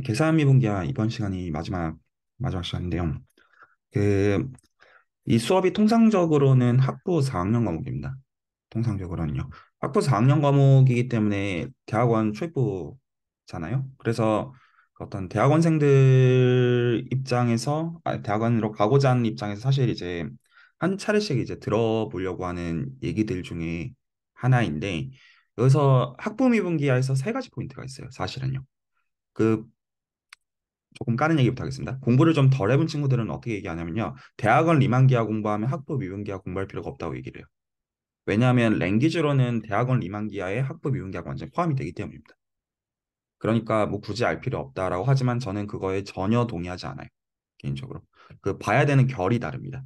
계산 네, 미분기야 이번 시간이 마지막 마지막 시간인데요. 그 이 수업이 통상적으로는 학부 4학년 과목입니다. 통상적으로는요. 학부 4학년 과목이기 때문에 대학원 초입부잖아요. 그래서 어떤 대학원생들 입장에서 아, 대학원으로 가고자 하는 입장에서 사실 이제 한 차례씩 이제 들어보려고 하는 얘기들 중에 하나인데 여기서 학부 미분기야에서 세 가지 포인트가 있어요. 사실은요. 그 조금 까는 얘기부터 하겠습니다. 공부를 좀 덜 해본 친구들은 어떻게 얘기하냐면요. 대학원 리만기야 공부하면 학부 미분기야 공부할 필요가 없다고 얘기를 해요. 왜냐하면 랭귀지로는 대학원 리만기야에 학부 미분기야가 완전 포함이 되기 때문입니다. 그러니까 뭐 굳이 알 필요 없다라고 하지만 저는 그거에 전혀 동의하지 않아요. 개인적으로. 그 봐야 되는 결이 다릅니다.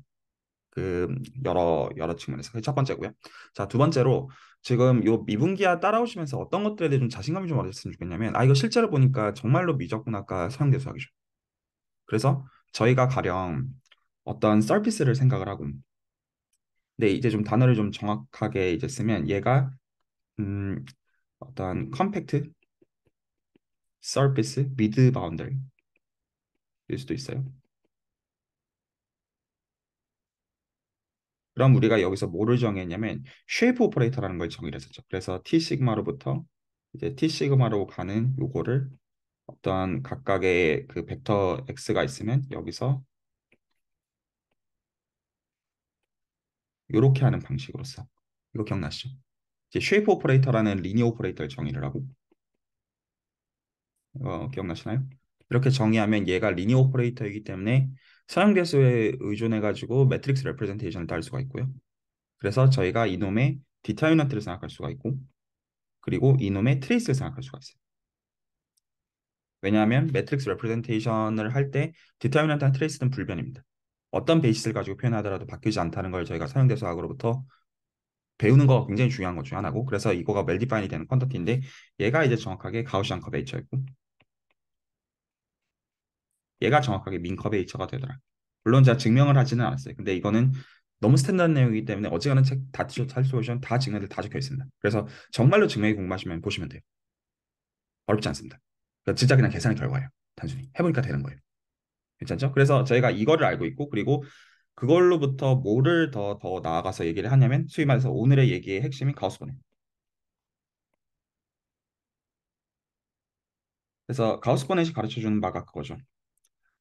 그 여러 여러 측면에서 첫 번째고요. 자, 두 번째로 지금 요 미분기와 따라오시면서 어떤 것들에 대해 좀 자신감이 좀어으으면 좋겠냐면 아 이거 실제로 보니까 정말로 미적분학과 사용돼서 하기 죠 그래서 저희가 가령 어떤 서비스를 생각을 하고 근 네, 이제 좀 단어를 좀 정확하게 이제 쓰면 얘가 음 어떤 컴팩트 서비스 미드 바운더일 수도 있어요 그럼 우리가 여기서 뭐를 정했냐면 쉐이프 오퍼레이터라는 걸 정의를 했었죠. 그래서 T 시그마로부터 이제 T 시그마로 가는 요거를 어떤 각각의 그 벡터 x가 있으면 여기서 이렇게 하는 방식으로써 이거 기억나시죠? 이제 쉐이프 오퍼레이터라는 리니어 오퍼레이터를 정의를 하고 어, 기억나시나요? 이렇게 정의하면 얘가 리니어 오퍼레이터이기 때문에 사용 개수에 의존해 가지고 매트릭스 레프레젠테이션을 딸 수가 있고요. 그래서 저희가 이놈의 디타이너트를 생각할 수가 있고 그리고 이놈의 트레이스를 생각할 수가 있어요. 왜냐하면 매트릭스 레프레젠테이션을 할 때 디타이너트나 트레이스는 불변입니다. 어떤 베이스를 가지고 표현하더라도 바뀌지 않다는 걸 저희가 사용 대수학으로부터 배우는 거 굉장히 중요한 것중 하나고 그래서 이거가 웰디파인이 되는 퀀터티인데 얘가 이제 정확하게 가우시안 커베이처였고 얘가 정확하게 민커베이처가 되더라. 물론 제가 증명을 하지는 않았어요. 근데 이거는 너무 스탠다드 내용이기 때문에 어지간한 책다 탈솔루션 다 증명들 다 적혀 있습니다. 그래서 정말로 증명이 궁금하시면 보시면 돼요. 어렵지 않습니다. 그러니까 진짜 그냥 계산의 결과예요. 단순히 해보니까 되는 거예요. 괜찮죠? 그래서 저희가 이거를 알고 있고 그리고 그걸로부터 뭐를 더 더 나아가서 얘기를 하냐면 수위 말해서 오늘의 얘기의 핵심이 가우스번입 그래서 가우스번넷이 가르쳐주는 바가 그거죠.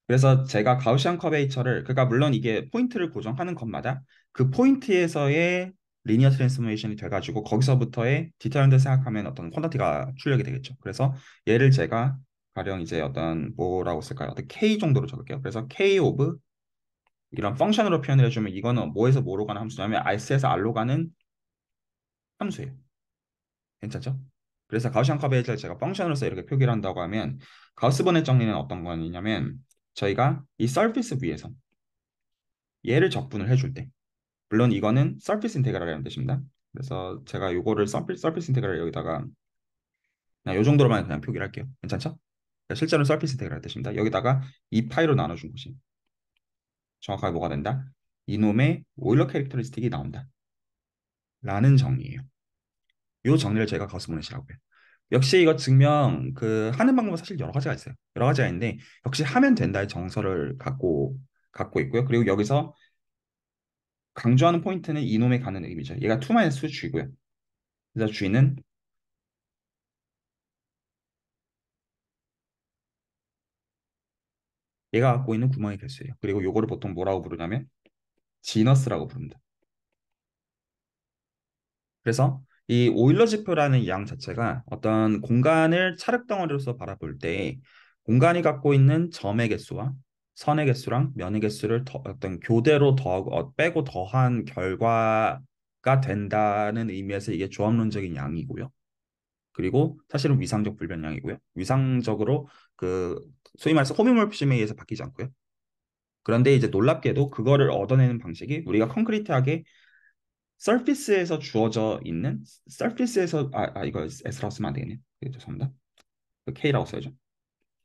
그래서 제가 가우시안 커베이처를 그러니까 물론 이게 포인트를 고정하는 것마다 그 포인트에서의 리니어 트랜스포메이션이 돼가지고 거기서부터의 디터런트 생각하면 어떤 퀀터티가 출력이 되겠죠. 그래서 얘를 제가 가령 이제 어떤 뭐라고 쓸까요? 어떤 k 정도로 적을게요. 그래서 k 오브 이런 펑션으로 표현을 해주면 이거는 뭐에서 뭐로 가는 함수냐면 s에서 r로 가는 함수예요. 괜찮죠? 그래서 가우시안 커베이처를 제가 펑션으로서 이렇게 표기를 한다고 하면 가우스 번의 정리는 어떤 거냐면 저희가 이 서피스 위에서 얘를 적분을 해줄 때 물론 이거는 서피스 인테그랄이라는 뜻입니다. 그래서 제가 이거를 서피스, 서피스 인테그랄 여기다가 그냥 요 정도로만 그냥 표기를 할게요. 괜찮죠? 네, 실제로 서피스 인테그랄 뜻입니다. 여기다가 이 파이로 나눠준 곳이 정확하게 뭐가 된다? 이놈의 오일러 캐릭터리스틱이 나온다. 라는 정리예요. 이 정리를 제가 가스모내시라고 해요. 역시 이거 증명 그 하는 방법은 사실 여러 가지가 있어요. 여러 가지가 있는데 역시 하면 된다의 정서를 갖고 갖고 있고요. 그리고 여기서 강조하는 포인트는 이놈에 가는 의미죠. 얘가 투마이너스 주고요. 그래서 주인은 얘가 갖고 있는 구멍의 개수예요. 그리고 요거를 보통 뭐라고 부르냐면 지너스라고 부릅니다. 그래서 이 오일러 지표라는 양 자체가 어떤 공간을 차력 덩어리로서 바라볼 때 공간이 갖고 있는 점의 개수와 선의 개수랑 면의 개수를 더, 어떤 교대로 더하고 어, 빼고 더한 결과가 된다는 의미에서 이게 조합론적인 양이고요. 그리고 사실은 위상적 불변량이고요. 위상적으로 그 소위 말해서 호미몰피즘에 의해서 바뀌지 않고요. 그런데 이제 놀랍게도 그거를 얻어내는 방식이 우리가 콘크리트하게 s 피스에서 주어져 있는 s 피스에서 아, 아 이거 s라고 쓰면 안 되겠네. 네, 죄송합니다. 그 k라고 써야죠.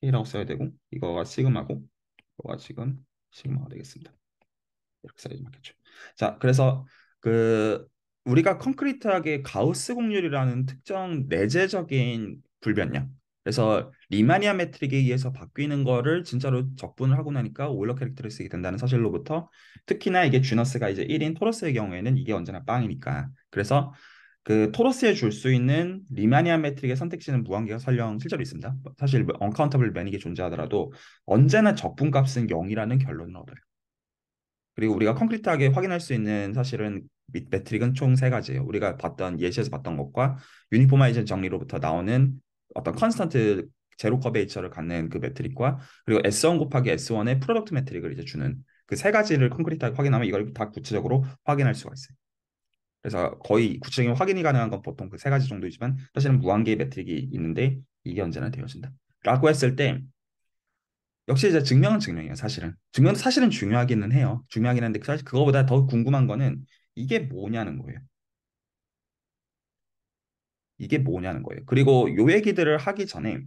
k라고 써야 되고 이거가 시그마고 이거가 지금 시그마가 되겠습니다. 이렇게 써야지 맞겠죠. 자, 그래서 그 우리가 콘크리트하게 가우스 공률이라는 특정 내재적인 불변량 그래서 리마니아 매트릭에 의해서 바뀌는 거를 진짜로 적분을 하고 나니까 올러 캐릭터를 쓰게 된다는 사실로부터 특히나 이게 주너스가 이제 1인 토러스의 경우에는 이게 언제나 빵이니까 그래서 그 토러스에 줄 수 있는 리마니아 매트릭의 선택지는 무한계가 설령 실제로 있습니다. 사실 언카운터블 매닉이 존재하더라도 언제나 적분값은 0이라는 결론을 얻어요. 그리고 우리가 콘크리트하게 확인할 수 있는 사실은 매트릭은 총 세 가지예요. 우리가 봤던 예시에서 봤던 것과 유니포마이션 정리로부터 나오는 어떤 컨스턴트 제로 커베이처를 갖는 그 매트릭과 그리고 S1 곱하기 S1의 프로덕트 매트릭을 이제 주는 그 세 가지를 콘크리트하게 확인하면 이걸 다 구체적으로 확인할 수가 있어요. 그래서 거의 구체적인 확인이 가능한 건 보통 그 세 가지 정도이지만 사실은 무한 개의 매트릭이 있는데 이게 언제나 되어진다라고 했을 때 역시 이제 증명은 증명이에요. 사실은 증명도 사실은 중요하기는 해요. 중요하긴 한데 사실 그거보다 더 궁금한 거는 이게 뭐냐는 거예요. 이게 뭐냐는 거예요. 그리고 요 얘기들을 하기 전에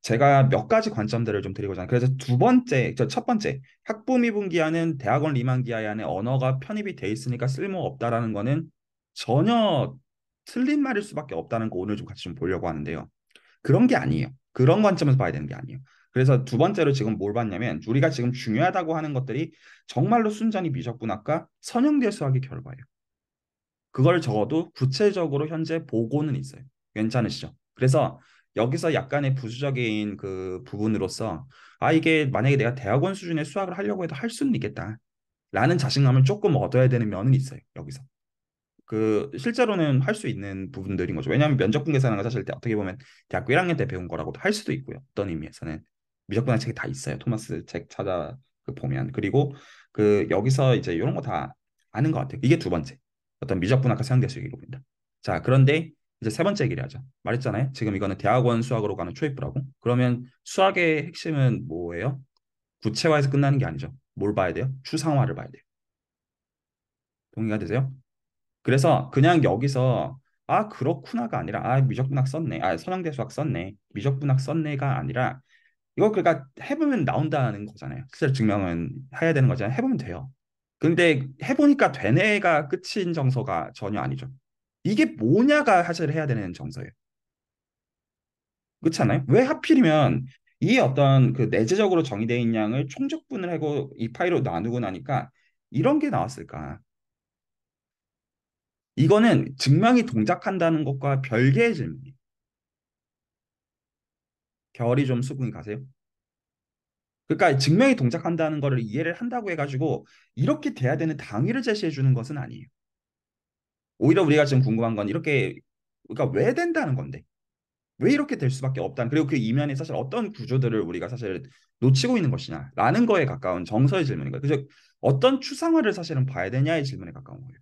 제가 몇 가지 관점들을 좀 드리고자 합니다. 그래서 두 번째, 저첫 번째 학부 미분기하는 대학원 리만기하 안에 언어가 편입이 돼 있으니까 쓸모 없다라는 거는 전혀 틀린 말일 수밖에 없다는 거 오늘 좀 같이 좀 보려고 하는데요. 그런 게 아니에요. 그런 관점에서 봐야 되는 게 아니에요. 그래서 두 번째로 지금 뭘 봤냐면 우리가 지금 중요하다고 하는 것들이 정말로 순전히 미적분학과 선형대수학의 결과예요. 그걸 적어도 구체적으로 현재 보고는 있어요. 괜찮으시죠? 그래서 여기서 약간의 부수적인 그 부분으로서 아 이게 만약에 내가 대학원 수준의 수학을 하려고 해도 할 수는 있겠다. 라는 자신감을 조금 얻어야 되는 면은 있어요. 여기서. 그 실제로는 할 수 있는 부분들인 거죠. 왜냐하면 면접분 계산하는 사실 어떻게 보면 대학교 1학년 때 배운 거라고도 할 수도 있고요. 어떤 의미에서는 미적분의 책이 다 있어요. 토마스 책 찾아 그 보면 그리고 그 여기서 이제 이런 거 다 아는 것 같아요. 이게 두 번째. 어떤 미적분학과 사용될 수 있게 봅니다. 자, 그런데 이제 세 번째 얘기를 하죠. 말했잖아요. 지금 이거는 대학원 수학으로 가는 초입부라고. 그러면 수학의 핵심은 뭐예요? 구체화해서 끝나는 게 아니죠. 뭘 봐야 돼요? 추상화를 봐야 돼요. 동의가 되세요? 그래서 그냥 여기서 아 그렇구나가 아니라 아 미적분학 썼네 아 선형대수학 썼네 미적분학 썼네가 아니라 이거 그러니까 해보면 나온다는 거잖아요. 실제로 증명은 해야 되는 거잖아요. 해보면 돼요. 근데 해보니까 되네가 끝인 정서가 전혀 아니죠. 이게 뭐냐가 사실 해야 되는 정서예요. 그렇잖아요. 왜 하필이면 이 어떤 그 내재적으로 정의되 양을 총적분을 하고 이 파이로 나누고 나니까 이런 게 나왔을까? 이거는 증명이 동작한다는 것과 별개의 질문이에요. 결이 좀 수긍이 가세요? 그러니까 증명이 동작한다는 거를 이해를 한다고 해가지고 이렇게 돼야 되는 당위를 제시해 주는 것은 아니에요. 오히려 우리가 지금 궁금한 건 이렇게 그러니까 왜 된다는 건데 왜 이렇게 될 수밖에 없다는 그리고 그 이면에 사실 어떤 구조들을 우리가 사실 놓치고 있는 것이냐라는 거에 가까운 정서의 질문인 거예요. 그래서 어떤 추상화를 사실은 봐야 되냐의 질문에 가까운 거예요.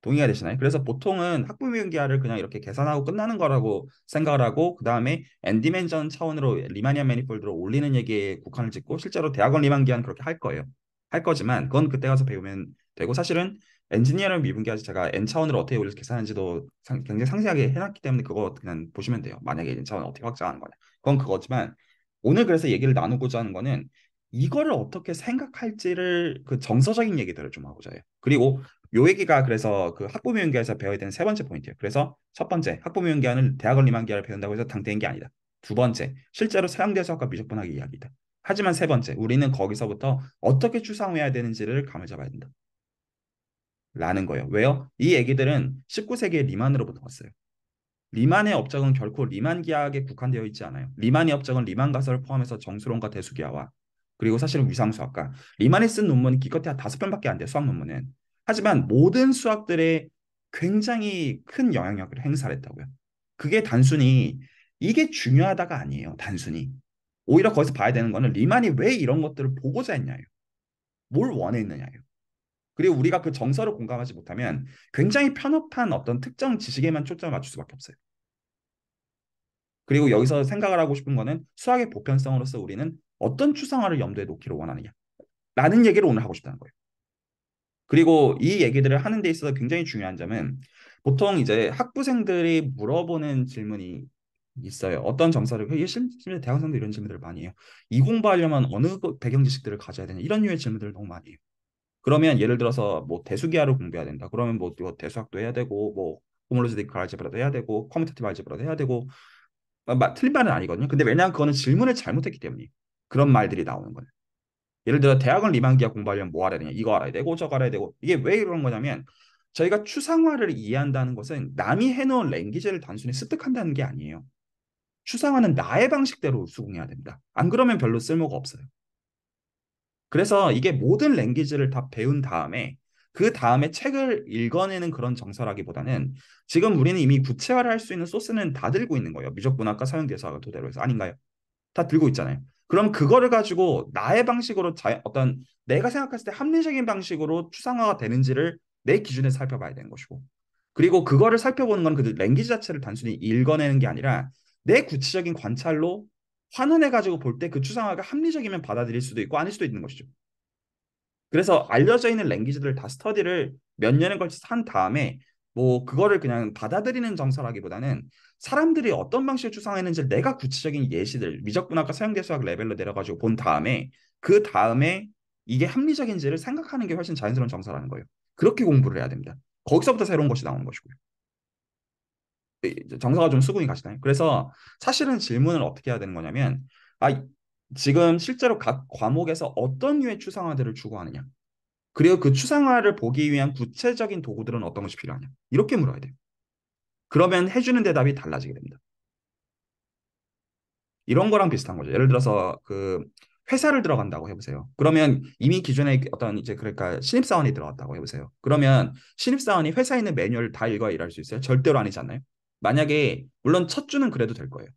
동의가 음. 되시나요? 그래서 보통은 학부모임계약을 그냥 이렇게 계산하고 끝나는 거라고 생각을 하고 그 다음에 엔디맨전 차원으로 리마니안 매니폴드로 올리는 얘기에 국한을 짓고 실제로 대학원 리만기한 그렇게 할 거예요. 할 거지만 그건 그때 가서 배우면 되고 사실은 엔지니어링 미분기까지 제가 n 차원으로 어떻게 올려서 계산하는지도 상, 굉장히 상세하게 해놨기 때문에 그거 그냥 보시면 돼요. 만약에 n 차원 어떻게 확장하는 거냐, 그건 그거지만 오늘 그래서 얘기를 나누고자 하는 거는 이거를 어떻게 생각할지를 그 정서적인 얘기들을 좀 하고자 해요. 그리고 요 얘기가 그래서 그 학부모 연기에서 배워야 되는 세 번째 포인트예요. 그래서 첫 번째, 학부모 연기하는 대학원 리만기를 배운다고 해서 당대인 게 아니다. 두 번째, 실제로 사용돼서 아까 미적분학의 이야기다. 하지만 세 번째, 우리는 거기서부터 어떻게 추상화해야 되는지를 감을 잡아야 된다. 라는 거예요. 왜요? 이 얘기들은 19세기의 리만으로부터 왔어요. 리만의 업적은 결코 리만 기하학에 국한되어 있지 않아요. 리만의 업적은 리만 가설을 포함해서 정수론과 대수기하와 그리고 사실은 위상수학과 리만이 쓴 논문은 기껏해야 다섯 편밖에 안 돼요. 수학 논문은. 하지만 모든 수학들에 굉장히 큰 영향력을 행사했다고요. 그게 단순히 이게 중요하다가 아니에요. 단순히 오히려 거기서 봐야 되는 거는 리만이 왜 이런 것들을 보고자 했냐요. 뭘 원했느냐요. 그리고 우리가 그 정서를 공감하지 못하면 굉장히 편협한 어떤 특정 지식에만 초점을 맞출 수밖에 없어요. 그리고 여기서 생각을 하고 싶은 거는 수학의 보편성으로서 우리는 어떤 추상화를 염두에 놓기를 원하느냐. 라는 얘기를 오늘 하고 싶다는 거예요. 그리고 이 얘기들을 하는 데 있어서 굉장히 중요한 점은 보통 이제 학부생들이 물어보는 질문이 있어요. 어떤 점사를 회의 심지어 대학생도 이런 질문들을 많이 해요. 이 공부하려면 어느 배경 지식들을 가져야 되냐 이런 류의 질문들을 너무 많이 해요. 그러면 예를 들어서 뭐대수기하로 공부해야 된다. 그러면 뭐 대수학도 해야 되고 뭐 호몰로지틱 알제브라도 해야 되고 커뮤니티브 알제브라도 해야 되고 아, 마, 틀린 말은 아니거든요. 근데 왜냐하면 그거는 질문을 잘못했기 때문이에요. 그런 말들이 나오는 거예요. 예를 들어 대학원 리만기학 공부하려면 뭐 알아야 되냐 이거 알아야 되고 저거 알아야 되고 이게 왜이러는 거냐면 저희가 추상화를 이해한다는 것은 남이 해놓은 랭귀지를 단순히 습득한다는 게 아니에요. 추상화는 나의 방식대로 수긍해야 됩니다. 안 그러면 별로 쓸모가 없어요. 그래서 이게 모든 랭귀지를 다 배운 다음에 그 다음에 책을 읽어내는 그런 정서라기보다는 지금 우리는 이미 구체화를 할 수 있는 소스는 다 들고 있는 거예요. 미적분학과 사용대사가 토대로 해서 아닌가요? 다 들고 있잖아요. 그럼 그거를 가지고 나의 방식으로 자, 어떤 내가 생각했을 때 합리적인 방식으로 추상화가 되는지를 내 기준에 살펴봐야 되는 것이고 그리고 그거를 살펴보는 건 그 랭귀지 자체를 단순히 읽어내는 게 아니라 내 구체적인 관찰로 환원해 가지고 볼 때 그 추상화가 합리적이면 받아들일 수도 있고 아닐 수도 있는 것이죠. 그래서 알려져 있는 랭귀지들다 스터디를 몇 년에 걸쳐서 한 다음에 뭐 그거를 그냥 받아들이는 정서라기보다는 사람들이 어떤 방식을추상했는지 내가 구체적인 예시들 미적분학과 서양대수학 레벨로 내려가지고 본 다음에 그 다음에 이게 합리적인지를 생각하는 게 훨씬 자연스러운 정서라는 거예요. 그렇게 공부를 해야 됩니다. 거기서부터 새로운 것이 나오는 것이고요. 정서가 좀 수긍이 가시나요? 그래서 사실은 질문을 어떻게 해야 되는 거냐면 아 지금 실제로 각 과목에서 어떤 유의 추상화들을 추구하느냐 그리고 그 추상화를 보기 위한 구체적인 도구들은 어떤 것이 필요하냐? 이렇게 물어야 돼요. 그러면 해주는 대답이 달라지게 됩니다. 이런 거랑 비슷한 거죠. 예를 들어서 그 회사를 들어간다고 해보세요. 그러면 이미 기존에 어떤 이제 그러니까 신입사원이 들어갔다고 해보세요. 그러면 신입사원이 회사에 있는 매뉴얼 다 읽어 일할 수 있어요? 절대로 아니잖아요. 만약에 물론 첫 주는 그래도 될 거예요.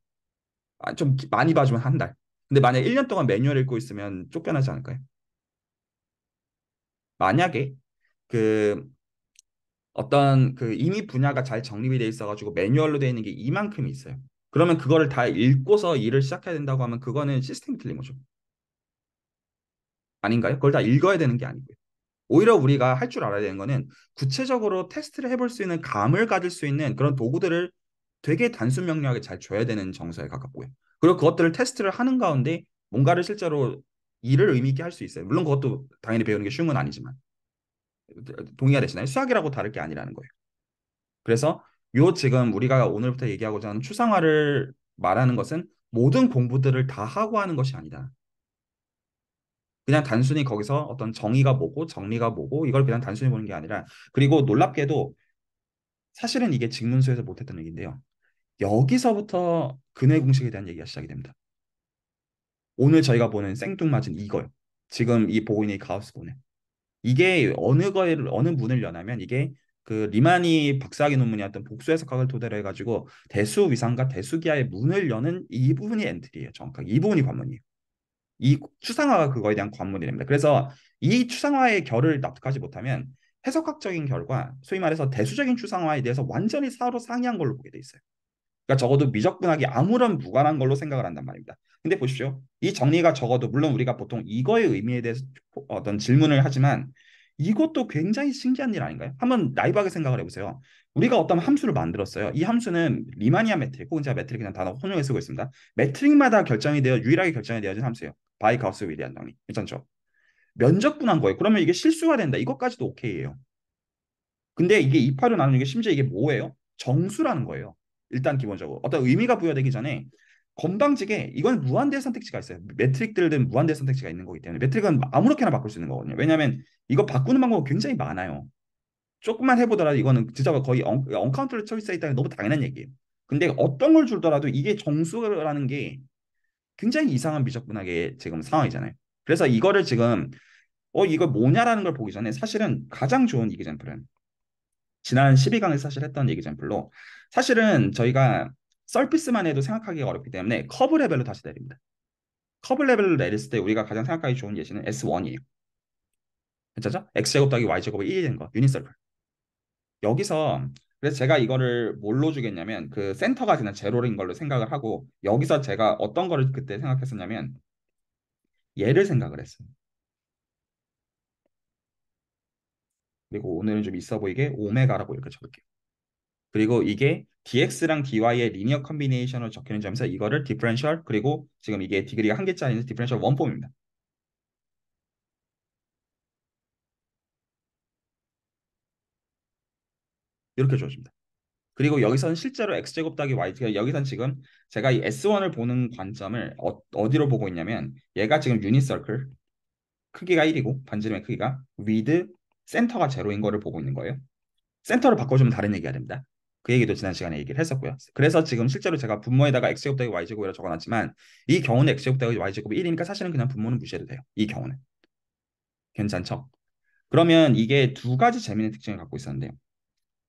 아, 좀 많이 봐주면 한 달. 근데 만약 1년 동안 매뉴얼 읽고 있으면 쫓겨나지 않을까요? 만약에 그 어떤 그 이미 분야가 잘 정립이 돼 있어가지고 매뉴얼로 돼 있는 게이만큼 있어요. 그러면 그거를 다 읽고서 일을 시작해야 된다고 하면 그거는 시스템이 틀린 거죠. 아닌가요? 그걸 다 읽어야 되는 게 아니고요. 오히려 우리가 할 줄 알아야 되는 거는 구체적으로 테스트를 해볼 수 있는 감을 가질 수 있는 그런 도구들을 되게 단순 명료하게 잘 줘야 되는 정서에 가깝고요. 그리고 그것들을 테스트를 하는 가운데 뭔가를 실제로 일을 의미 있게 할 수 있어요. 물론 그것도 당연히 배우는 게 쉬운 건 아니지만 동의가 되시나요? 수학이라고 다를 게 아니라는 거예요. 그래서 요 지금 우리가 오늘부터 얘기하고자 하는 추상화를 말하는 것은 모든 공부들을 다 하고 하는 것이 아니다. 그냥 단순히 거기서 어떤 정의가 뭐고 정리가 뭐고 이걸 그냥 단순히 보는 게 아니라 그리고 놀랍게도 사실은 이게 직문수에서 못했던 얘기인데요. 여기서부터 근의 공식에 대한 얘기가 시작이 됩니다. 오늘 저희가 보는 생뚱맞은 이걸 지금 이 보고 이 가우스 보는 이게 어느 거를 어느 문을 여냐면 이게 그 리만이 박사학위 논문이었던 복수 해석학을 토대로 해가지고 대수 위상과 대수 기하의 문을 여는 이 부분이 엔트리예요. 정확하게 이 부분이 관문이에요. 이 추상화가 그거에 대한 관문이 됩니다. 그래서 이 추상화의 결을 납득하지 못하면 해석학적인 결과, 소위 말해서 대수적인 추상화에 대해서 완전히 사로 상이한 걸로 보게 돼 있어요. 그러니까 적어도 미적분하기 아무런 무관한 걸로 생각을 한단 말입니다. 근데 보십시오. 이 정리가 적어도 물론 우리가 보통 이거의 의미에 대해서 어떤 질문을 하지만 이것도 굉장히 신기한 일 아닌가요? 한번 나이박게 생각을 해보세요. 우리가 어떤 함수를 만들었어요. 이 함수는 리마니아 매트릭 혹은 제가 매트릭이라 단어 혼용해 쓰고 있습니다. 매트릭마다 결정이 되어 유일하게 결정이 되어진 함수예요. 바이 가우스 위리안 정리. 괜찮죠? 면적분한 거예요. 그러면 이게 실수가 된다. 이것까지도 오케이예요. 근데 이게 2파로 나누는 게 심지어 이게 뭐예요? 정수라는 거예요. 일단 기본적으로 어떤 의미가 부여되기 전에 건방지게 이건 무한대 선택지가 있어요. 매트릭들든 무한대 선택지가 있는 거기 때문에 매트릭은 아무렇게나 바꿀 수 있는 거거든요. 왜냐하면 이거 바꾸는 방법 굉장히 많아요. 조금만 해보더라도 이거는 진짜 거의 언, 카운트를 처리스에 있다는 너무 당연한 얘기예요. 근데 어떤 걸 줄더라도 이게 정수라는 게 굉장히 이상한 미적분하게 지금 상황이잖아요. 그래서 이거를 지금 어 이거 뭐냐라는 걸 보기 전에 사실은 가장 좋은 이기잼플은 지난 12강에 사실 했던 이기잼플로 사실은 저희가 서피스만 해도 생각하기가 어렵기 때문에 커브 레벨로 다시 내립니다. 커브 레벨로 내렸을 때 우리가 가장 생각하기 좋은 예시는 S1이에요. 괜찮죠? X제곱 더하기 Y제곱이 1이 된 거, 유닛서클. 여기서 그래서 제가 이거를 뭘로 주겠냐면 그 센터가 그냥 제로인 걸로 생각을 하고 여기서 제가 어떤 거를 그때 생각했었냐면 얘를 생각을 했어요. 그리고 오늘은 좀 있어 보이게 오메가라고 이렇게 적을게요. 그리고 이게 dx랑 dy의 리니어 컨비네이션으로 적히는 점에서 이거를 디퍼런셜 그리고 지금 이게 디그리가 한 개짜리는 디퍼런셜 원폼입니다. 이렇게 주어집니다. 그리고 여기서는 실제로 x제곱 더하기 y 그러니까 여기서는 지금 제가 이 s1을 보는 관점을 어, 디로 보고 있냐면 얘가 지금 유닛서클 크기가 1이고 반지름의 크기가 위드 센터가 제로인 거를 보고 있는 거예요. 센터를 바꿔주면 다른 얘기가 됩니다. 그 얘기도 지난 시간에 얘기를 했었고요. 그래서 지금 실제로 제가 분모에다가 x제곱 더하기 y제곱이라 고 적어놨지만 이 경우는 x제곱 더하기 y제곱이 1이니까 사실은 그냥 분모는 무시해도 돼요. 이 경우는. 괜찮죠? 그러면 이게 두 가지 재미있는 특징을 갖고 있었는데요.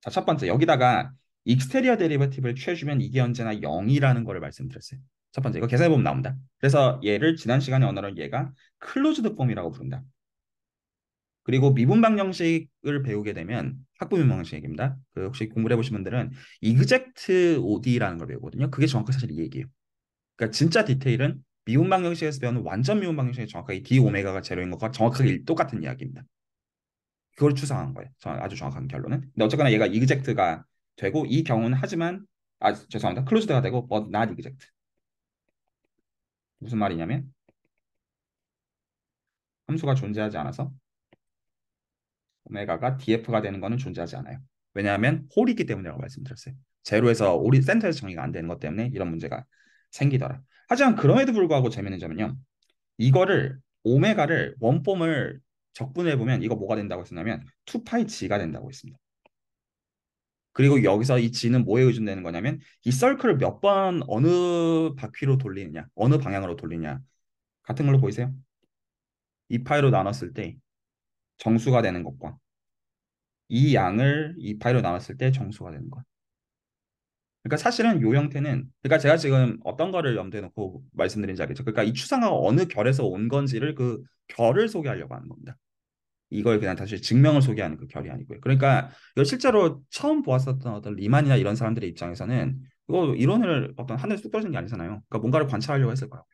자, 첫 번째 여기다가 익스테리어 데리버티브를 취해주면 이게 언제나 0이라는 거를 말씀드렸어요. 첫 번째 이거 계산해보면 나옵니다 그래서 얘를 지난 시간에 언어로 얘가 클로즈드 폼이라고 부른다. 그리고 미분방 형식을 배우게 되면 학부미분 방식입니다. 그 혹시 공부해 보신 분들은 이그젝트 OD라는 걸 배우거든요. 그게 정확히 사실 이 얘기예요. 그러니까 진짜 디테일은 미분방 형식에서 배우는 완전 미분방 형식이 정확하게 d 오메가가 제로인 것과 정확하게 똑같은 이야기입니다. 그걸 추상한 거예요. 아주 정확한 결론은. 근데 어쨌거나 얘가 이그젝트가 되고 이 경우는 하지만 아 죄송합니다. 클로즈드가 되고 but not exact. 무슨 말이냐면 함수가 존재하지 않아서 오메가가 DF가 되는 거는 존재하지 않아요. 왜냐하면 홀이기 때문이라고 말씀드렸어요. 제로에서 오리 센터에서 정의가 안 되는 것 때문에 이런 문제가 생기더라. 하지만 그럼에도 불구하고 재미있는 점은요. 이거를 오메가를 원폼을 적분해 보면 이거 뭐가 된다고 했었냐면 2파이 g가 된다고 했습니다. 그리고 여기서 이 g는 뭐에 의존되는 거냐면 이 서클을 몇 번 어느 바퀴로 돌리느냐, 어느 방향으로 돌리냐 같은 걸로 보이세요? 이 파이로 나눴을 때 정수가 되는 것과 이 양을 이파일로나왔을때 정수가 되는 것. 그러니까 사실은 요 형태는 그러니까 제가 지금 어떤 거를 염두에 놓고 말씀드린지 알겠죠. 그러니까 이 추상화가 어느 결에서 온 건지를 그 결을 소개하려고 하는 겁니다. 이걸 그냥 사실 증명을 소개하는 그 결이 아니고요. 그러니까 이걸 실제로 처음 보았었던 어떤 리만이나 이런 사람들의 입장에서는 이거 이론을 어떤 하늘에 쑥 떨어진 게 아니잖아요. 그러니까 뭔가를 관찰하려고 했을 거라고요.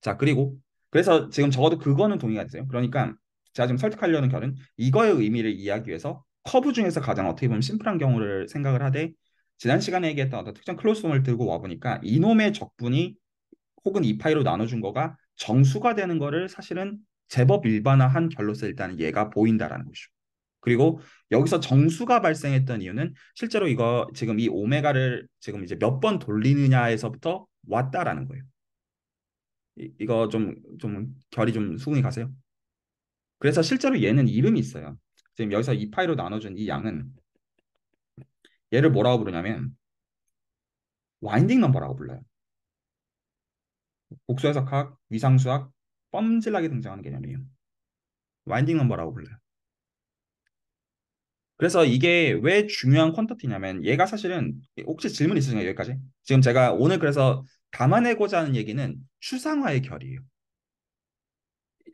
자 그리고 그래서 지금 적어도 그거는 동의가 되세요. 그러니까 제가 지금 설득하려는 결은 이거의 의미를 이해하기 위해서 커브 중에서 가장 어떻게 보면 심플한 경우를 생각을 하되 지난 시간에 얘기했던 어떤 특정 클로스홈을 들고 와 보니까 이놈의 적분이 혹은 이 파이로 나눠준 거가 정수가 되는 거를 사실은 제법 일반화한 결로서 일단 얘가 보인다라는 것이죠. 그리고 여기서 정수가 발생했던 이유는 실제로 이거 지금 이 오메가를 지금 이제 몇 번 돌리느냐에서부터 왔다라는 거예요. 이, 이거 좀 좀 결이 좀 수긍이 가세요? 그래서 실제로 얘는 이름이 있어요. 지금 여기서 이 파이로 나눠준 이 양은 얘를 뭐라고 부르냐면 와인딩 넘버라고 불러요. 복수해석학, 위상수학, 뻔질나게 등장하는 개념이에요. 와인딩 넘버라고 불러요. 그래서 이게 왜 중요한 퀀터티냐면 얘가 사실은 혹시 질문 있으신가요 여기까지? 지금 제가 오늘 그래서 담아내고자 하는 얘기는 추상화의 결이에요.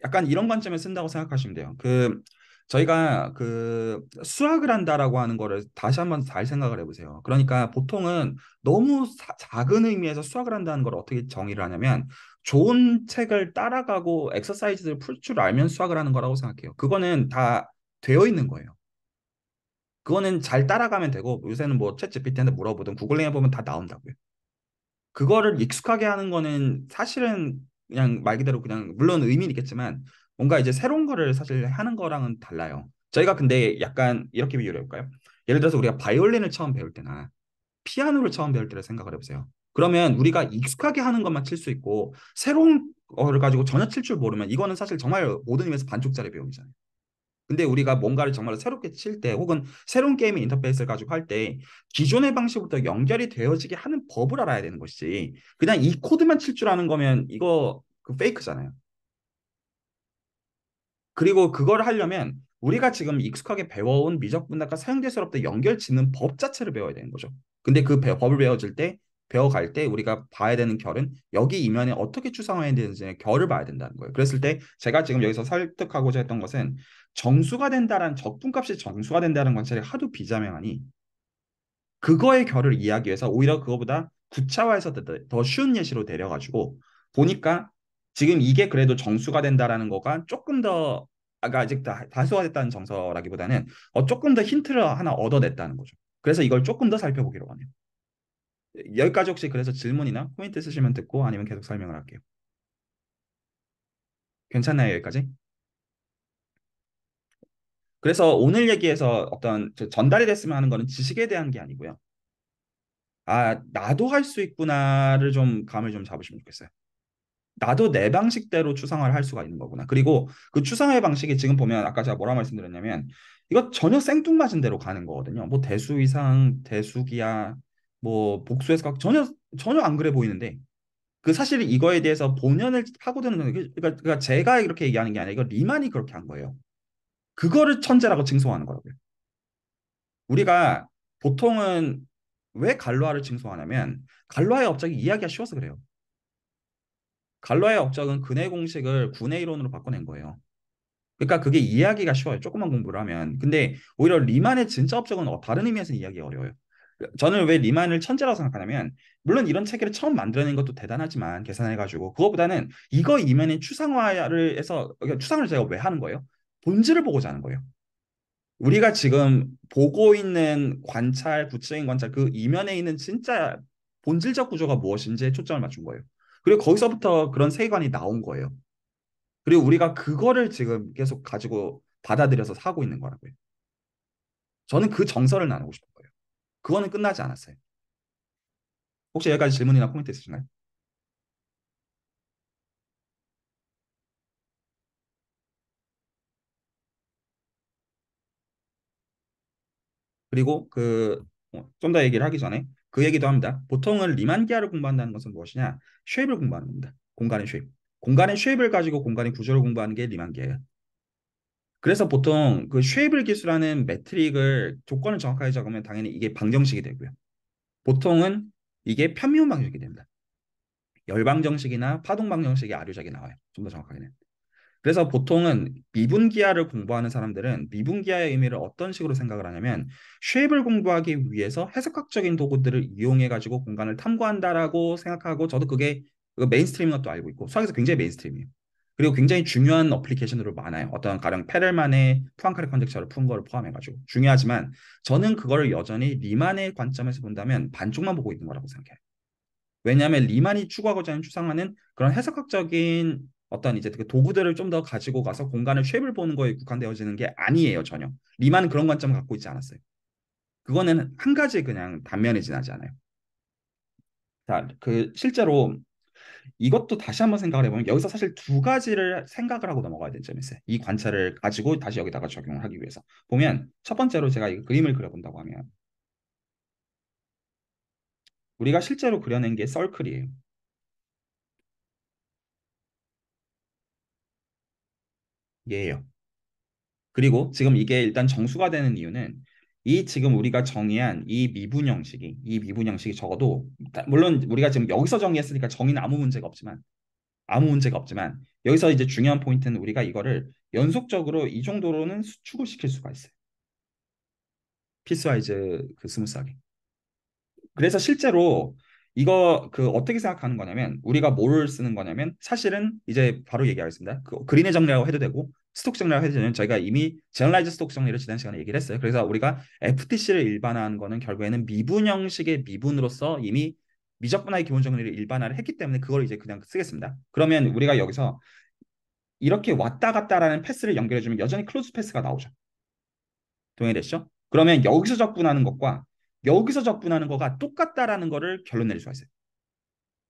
약간 이런 관점에 서 쓴다고 생각하시면 돼요. 그 저희가 그 수학을 한다라고 하는 거를 다시 한번 잘 생각을 해보세요. 그러니까 보통은 너무 사, 작은 의미에서 수학을 한다는 걸 어떻게 정의를 하냐면 좋은 책을 따라가고 엑서사이즈를 풀 줄 알면 수학을 하는 거라고 생각해요. 그거는 다 되어 있는 거예요. 그거는 잘 따라가면 되고 요새는 뭐 챗GPT한테 물어보든 구글링 해보면 다 나온다고요. 그거를 익숙하게 하는 거는 사실은 그냥 말 그대로 그냥 물론 의미는 있겠지만 뭔가 이제 새로운 거를 사실 하는 거랑은 달라요. 저희가 근데 약간 이렇게 비유를 해볼까요? 예를 들어서 우리가 바이올린을 처음 배울 때나 피아노를 처음 배울 때를 생각을 해보세요. 그러면 우리가 익숙하게 하는 것만 칠 수 있고 새로운 거를 가지고 전혀 칠 줄 모르면 이거는 사실 정말 모든 의미에서 반쪽짜리 배움이잖아요. 근데 우리가 뭔가를 정말 새롭게 칠 때 혹은 새로운 게임의 인터페이스를 가지고 할 때 기존의 방식부터 연결이 되어지게 하는 법을 알아야 되는 것이지 그냥 이 코드만 칠 줄 아는 거면 이거 그 페이크잖아요. 그리고 그걸 하려면 우리가 지금 익숙하게 배워온 미적분단과 사용대수롭다 연결 짓는 법 자체를 배워야 되는 거죠. 근데 그 배, 법을 배워질 때 배워갈 때 우리가 봐야 되는 결은 여기 이면에 어떻게 추상화해야 되는지 결을 봐야 된다는 거예요. 그랬을 때 제가 지금 여기서 설득하고자 했던 것은 정수가 된다는 적분값이 정수가 된다는 관찰이 하도 비자명하니 그거의 결을 이해하기 위해서 오히려 그거보다 구차화해서 더, 더 쉬운 예시로 데려가지고 보니까 지금 이게 그래도 정수가 된다라는 거가 조금 더 아까 아직 다, 다수가됐다는 정서라기보다는 어, 조금 더 힌트를 하나 얻어냈다는 거죠. 그래서 이걸 조금 더 살펴보기로 하네요. 여기까지 혹시 그래서 질문이나 포인트 쓰시면 듣고 아니면 계속 설명을 할게요. 괜찮나요 여기까지? 그래서 오늘 얘기에서 어떤 전달이 됐으면 하는 거는 지식에 대한 게 아니고요. 아, 나도 할 수 있구나를 좀 감을 좀 잡으시면 좋겠어요. 나도 내 방식대로 추상화를 할 수가 있는 거구나. 그리고 그 추상화의 방식이 지금 보면 아까 제가 뭐라 말씀드렸냐면 이거 전혀 생뚱맞은 대로 가는 거거든요. 뭐 대수 이상, 대수기야, 뭐 복수에서 전혀 전혀 안 그래 보이는데 그 사실 이거에 대해서 본연을 파고드는 그러니까, 그러니까 제가 이렇게 얘기하는 게 아니라 이거 리만이 그렇게 한 거예요. 그거를 천재라고 칭송하는 거라고요. 우리가 보통은 왜 갈로아를 칭송하냐면 갈로아의 업적이 이해하기가 쉬워서 그래요. 갈로아의 업적은 근해 공식을 군해 이론으로 바꿔낸 거예요. 그러니까 그게 이해하기가 쉬워요. 조금만 공부를 하면. 근데 오히려 리만의 진짜 업적은 어, 다른 의미에서 이해하기 어려워요. 저는 왜 리만을 천재라고 생각하냐면 물론 이런 체계를 처음 만들어낸 것도 대단하지만 계산해가지고 그것보다는 이거 이면의 추상화를 해서 그러니까 추상을 제가 왜 하는 거예요? 본질을 보고자 하는 거예요. 우리가 지금 보고 있는 관찰, 구체인 관찰 그 이면에 있는 진짜 본질적 구조가 무엇인지에 초점을 맞춘 거예요. 그리고 거기서부터 그런 세계관이 나온 거예요. 그리고 우리가 그거를 지금 계속 가지고 받아들여서 사고 있는 거라고요. 저는 그 정서를 나누고 싶은 거예요. 그거는 끝나지 않았어요. 혹시 여기까지 질문이나 코멘트 있으신가요? 그리고 그좀더 어, 얘기를 하기 전에 그 얘기도 합니다. 보통은 리만기아를 공부한다는 것은 무엇이냐? 쉐입을 공부하는 겁니다. 공간의 쉐입. 공간의 쉐입을 가지고 공간의 구조를 공부하는 게 리만기예요. 그래서 보통 그 쉐입을 기술하는 매트릭을 조건을 정확하게 잡으면 당연히 이게 방정식이 되고요. 보통은 이게 편미운 방정식이 됩니다. 열방정식이나 파동방정식의 아류작이 나와요. 좀 더 정확하게는. 그래서 보통은 미분기하를 공부하는 사람들은 미분기하의 의미를 어떤 식으로 생각을 하냐면 쉐입을 공부하기 위해서 해석학적인 도구들을 이용해 가지고 공간을 탐구한다라고 생각하고 저도 그게 메인스트림인 것도 알고 있고 수학에서 굉장히 메인스트림이에요. 그리고 굉장히 중요한 어플리케이션으로 많아요. 어떤 가령 페렐만의 푸앙카레 컨젝처를 푼 거를 포함해가지고 중요하지만 저는 그거를 여전히 리만의 관점에서 본다면 반쪽만 보고 있는 거라고 생각해요. 왜냐하면 리만이 추구하고자 하는 추상화는 그런 해석학적인 어떤 이제 그 도구들을 좀 더 가지고 가서 공간을 쉐입을 보는 거에 국한되어지는 게 아니에요 전혀 리만은 그런 관점을 갖고 있지 않았어요 그거는 한 가지 그냥 단면에 지나지 않아요 자그 실제로 이것도 다시 한번 생각을 해보면 여기서 사실 두 가지를 생각을 하고 넘어가야 되는 점이 있어요. 이 관찰을 가지고 다시 여기다가 적용을 하기 위해서 보면 첫 번째로 제가 이 그림을 그려본다고 하면 우리가 실제로 그려낸 게 썰클이에요. 예요. 그리고 지금 이게 일단 정수가 되는 이유는 이 지금 우리가 정의한 이 미분 형식이 이 미분 형식이 적어도 물론 우리가 지금 여기서 정의했으니까 정의는 아무 문제가 없지만 아무 문제가 없지만 여기서 이제 중요한 포인트는 우리가 이거를 연속적으로 이 정도로는 수축을 시킬 수가 있어요. 피스와이즈 그 스무스하게. 그래서 실제로 이거 그 어떻게 생각하는 거냐면 우리가 뭘 쓰는 거냐면 사실은 이제 바로 얘기하겠습니다. 그 그린의 정리라고 해도 되고 스톡 정리라고 해도 되는 저희가 이미 제너라이즈 스톡 정리를 지난 시간에 얘기를 했어요. 그래서 우리가 FTC를 일반화하는 거는 결국에는 미분 형식의 미분으로서 이미 미적분화의 기본 정리를 일반화를 했기 때문에 그걸 이제 그냥 쓰겠습니다. 그러면 우리가 여기서 이렇게 왔다 갔다라는 패스를 연결해주면 여전히 클로즈 패스가 나오죠. 동의되시죠? 그러면 여기서 적분하는 것과 여기서 접근하는 거가 똑같다라는 거를 결론 내릴 수가 있어요.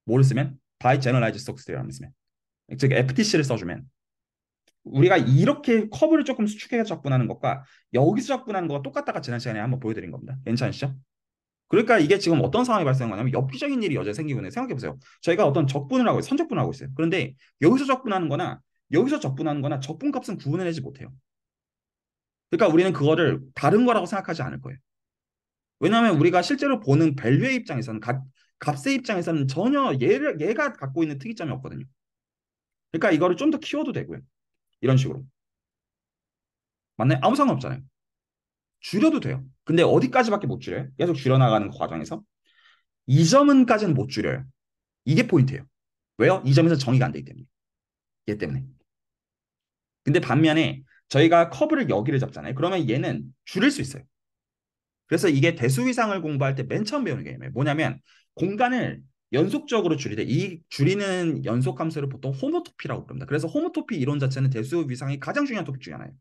뭐를 쓰면? by generalized stocks theorem을 쓰면. 즉 FTC를 써주면 우리가 이렇게 커브를 조금 수축해서 접근하는 것과 여기서 접근하는 거가 똑같다가 지난 시간에 한번 보여드린 겁니다. 괜찮으시죠? 그러니까 이게 지금 어떤 상황이 발생한 거냐면 엽기적인 일이 여전히 생기고 있는 생각해보세요. 저희가 어떤 접근을 하고 선접근을 하고 있어요. 그런데 여기서 접근하는 거나 여기서 접근하는 거나 접근값은 구분해내지 못해요. 그러니까 우리는 그거를 다른 거라고 생각하지 않을 거예요. 왜냐하면 음. 우리가 실제로 보는 밸류의 입장에서는 값, 값의 입장에서는 전혀 얘를, 얘가 갖고 있는 특이점이 없거든요. 그러니까 이거를 좀 더 키워도 되고요. 이런 식으로. 맞나요? 아무 상관없잖아요. 줄여도 돼요. 근데 어디까지밖에 못 줄여요? 계속 줄여나가는 그 과정에서. 이 점은까지는 못 줄여요. 이게 포인트예요. 왜요? 이 점에서 정의가 안 되기 때문에. 얘 때문에. 근데 반면에 저희가 커브를 여기를 잡잖아요. 그러면 얘는 줄일 수 있어요. 그래서 이게 대수위상을 공부할 때 맨 처음 배우는 게 뭐냐면 공간을 연속적으로 줄이되 이 줄이는 연속 함수를 보통 호모토피라고 부릅니다. 그래서 호모토피 이론 자체는 대수위상이 가장 중요한 토픽 중에 하나예요.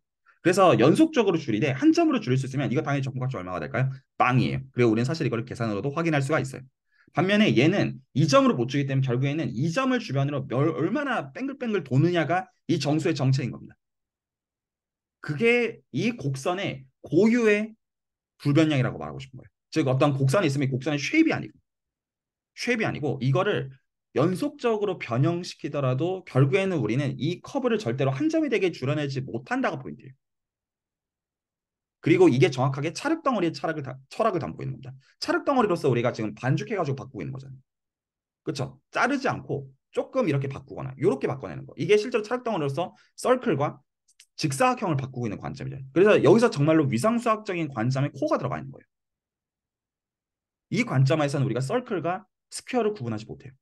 그래서 연속적으로 줄이되 한 점으로 줄일 수 있으면 이거 당연히 정보가 얼마가 될까요? 빵이에요. 그리고 우리는 사실 이걸 계산으로도 확인할 수가 있어요. 반면에 얘는 이점으로못 주기 때문에 결국에는 이점을 주변으로 멸, 얼마나 뺑글뺑글 도느냐가 이 정수의 정체인 겁니다. 그게 이 곡선의 고유의 불변량이라고 말하고 싶은 거예요. 즉 어떤 곡선이 있으면 곡선의 쉐입이 아니고 쉐입이 아니고 이거를 연속적으로 변형시키더라도 결국에는 우리는 이 커브를 절대로 한 점이 되게 줄여내지 못한다고보인트예요 그리고 이게 정확하게 차륵 덩어리의 철학을, 철학을 담고 있는 겁니다. 차륵 덩어리로서 우리가 지금 반죽해가지고 바꾸고 있는 거잖아요. 그렇죠? 자르지 않고 조금 이렇게 바꾸거나 이렇게 바꿔내는 거. 이게 실제로 차륵 덩어리로서 썰클과 직사각형을 바꾸고 있는 관점이죠. 그래서 여기서 정말로 위상수학적인 관점의 코가 들어가 있는 거예요. 이 관점에서는 우리가 서클과 스퀘어를 구분하지 못해요.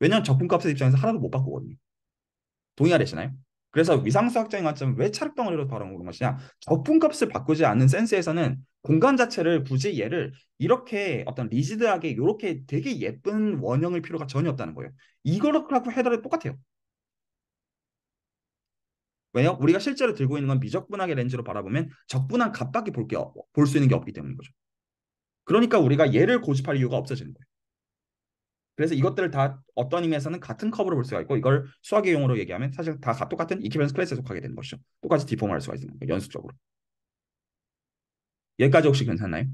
왜냐하면 적분값의 입장에서 하나도 못 바꾸거든요. 동의가되시나요 그래서 위상수학적인 관점은 왜찰력 덩어리로 바라보는 것이냐? 적분값을 바꾸지 않는 센스에서는 공간 자체를 굳이 얘를 이렇게 어떤 리지드하게 이렇게 되게 예쁜 원형을 필요가 전혀 없다는 거예요. 이거라고 해달이 똑같아요. 왜요? 우리가 실제로 들고 있는 건 미적분학의 렌즈로 바라보면 적분한 값밖에 볼 수 있는 게 없기 때문인 거죠. 그러니까 우리가 얘를 고집할 이유가 없어지는 거예요. 그래서 이것들을 다 어떤 의미에서는 같은 커브로볼 수가 있고 이걸 수학의 용어로 얘기하면 사실 다 똑같은 이퀴변스 클래스에 속하게 되는 것이죠. 똑같이 디폼할 수가 있는 거예요. 연습적으로 여기까지 혹시 괜찮나요?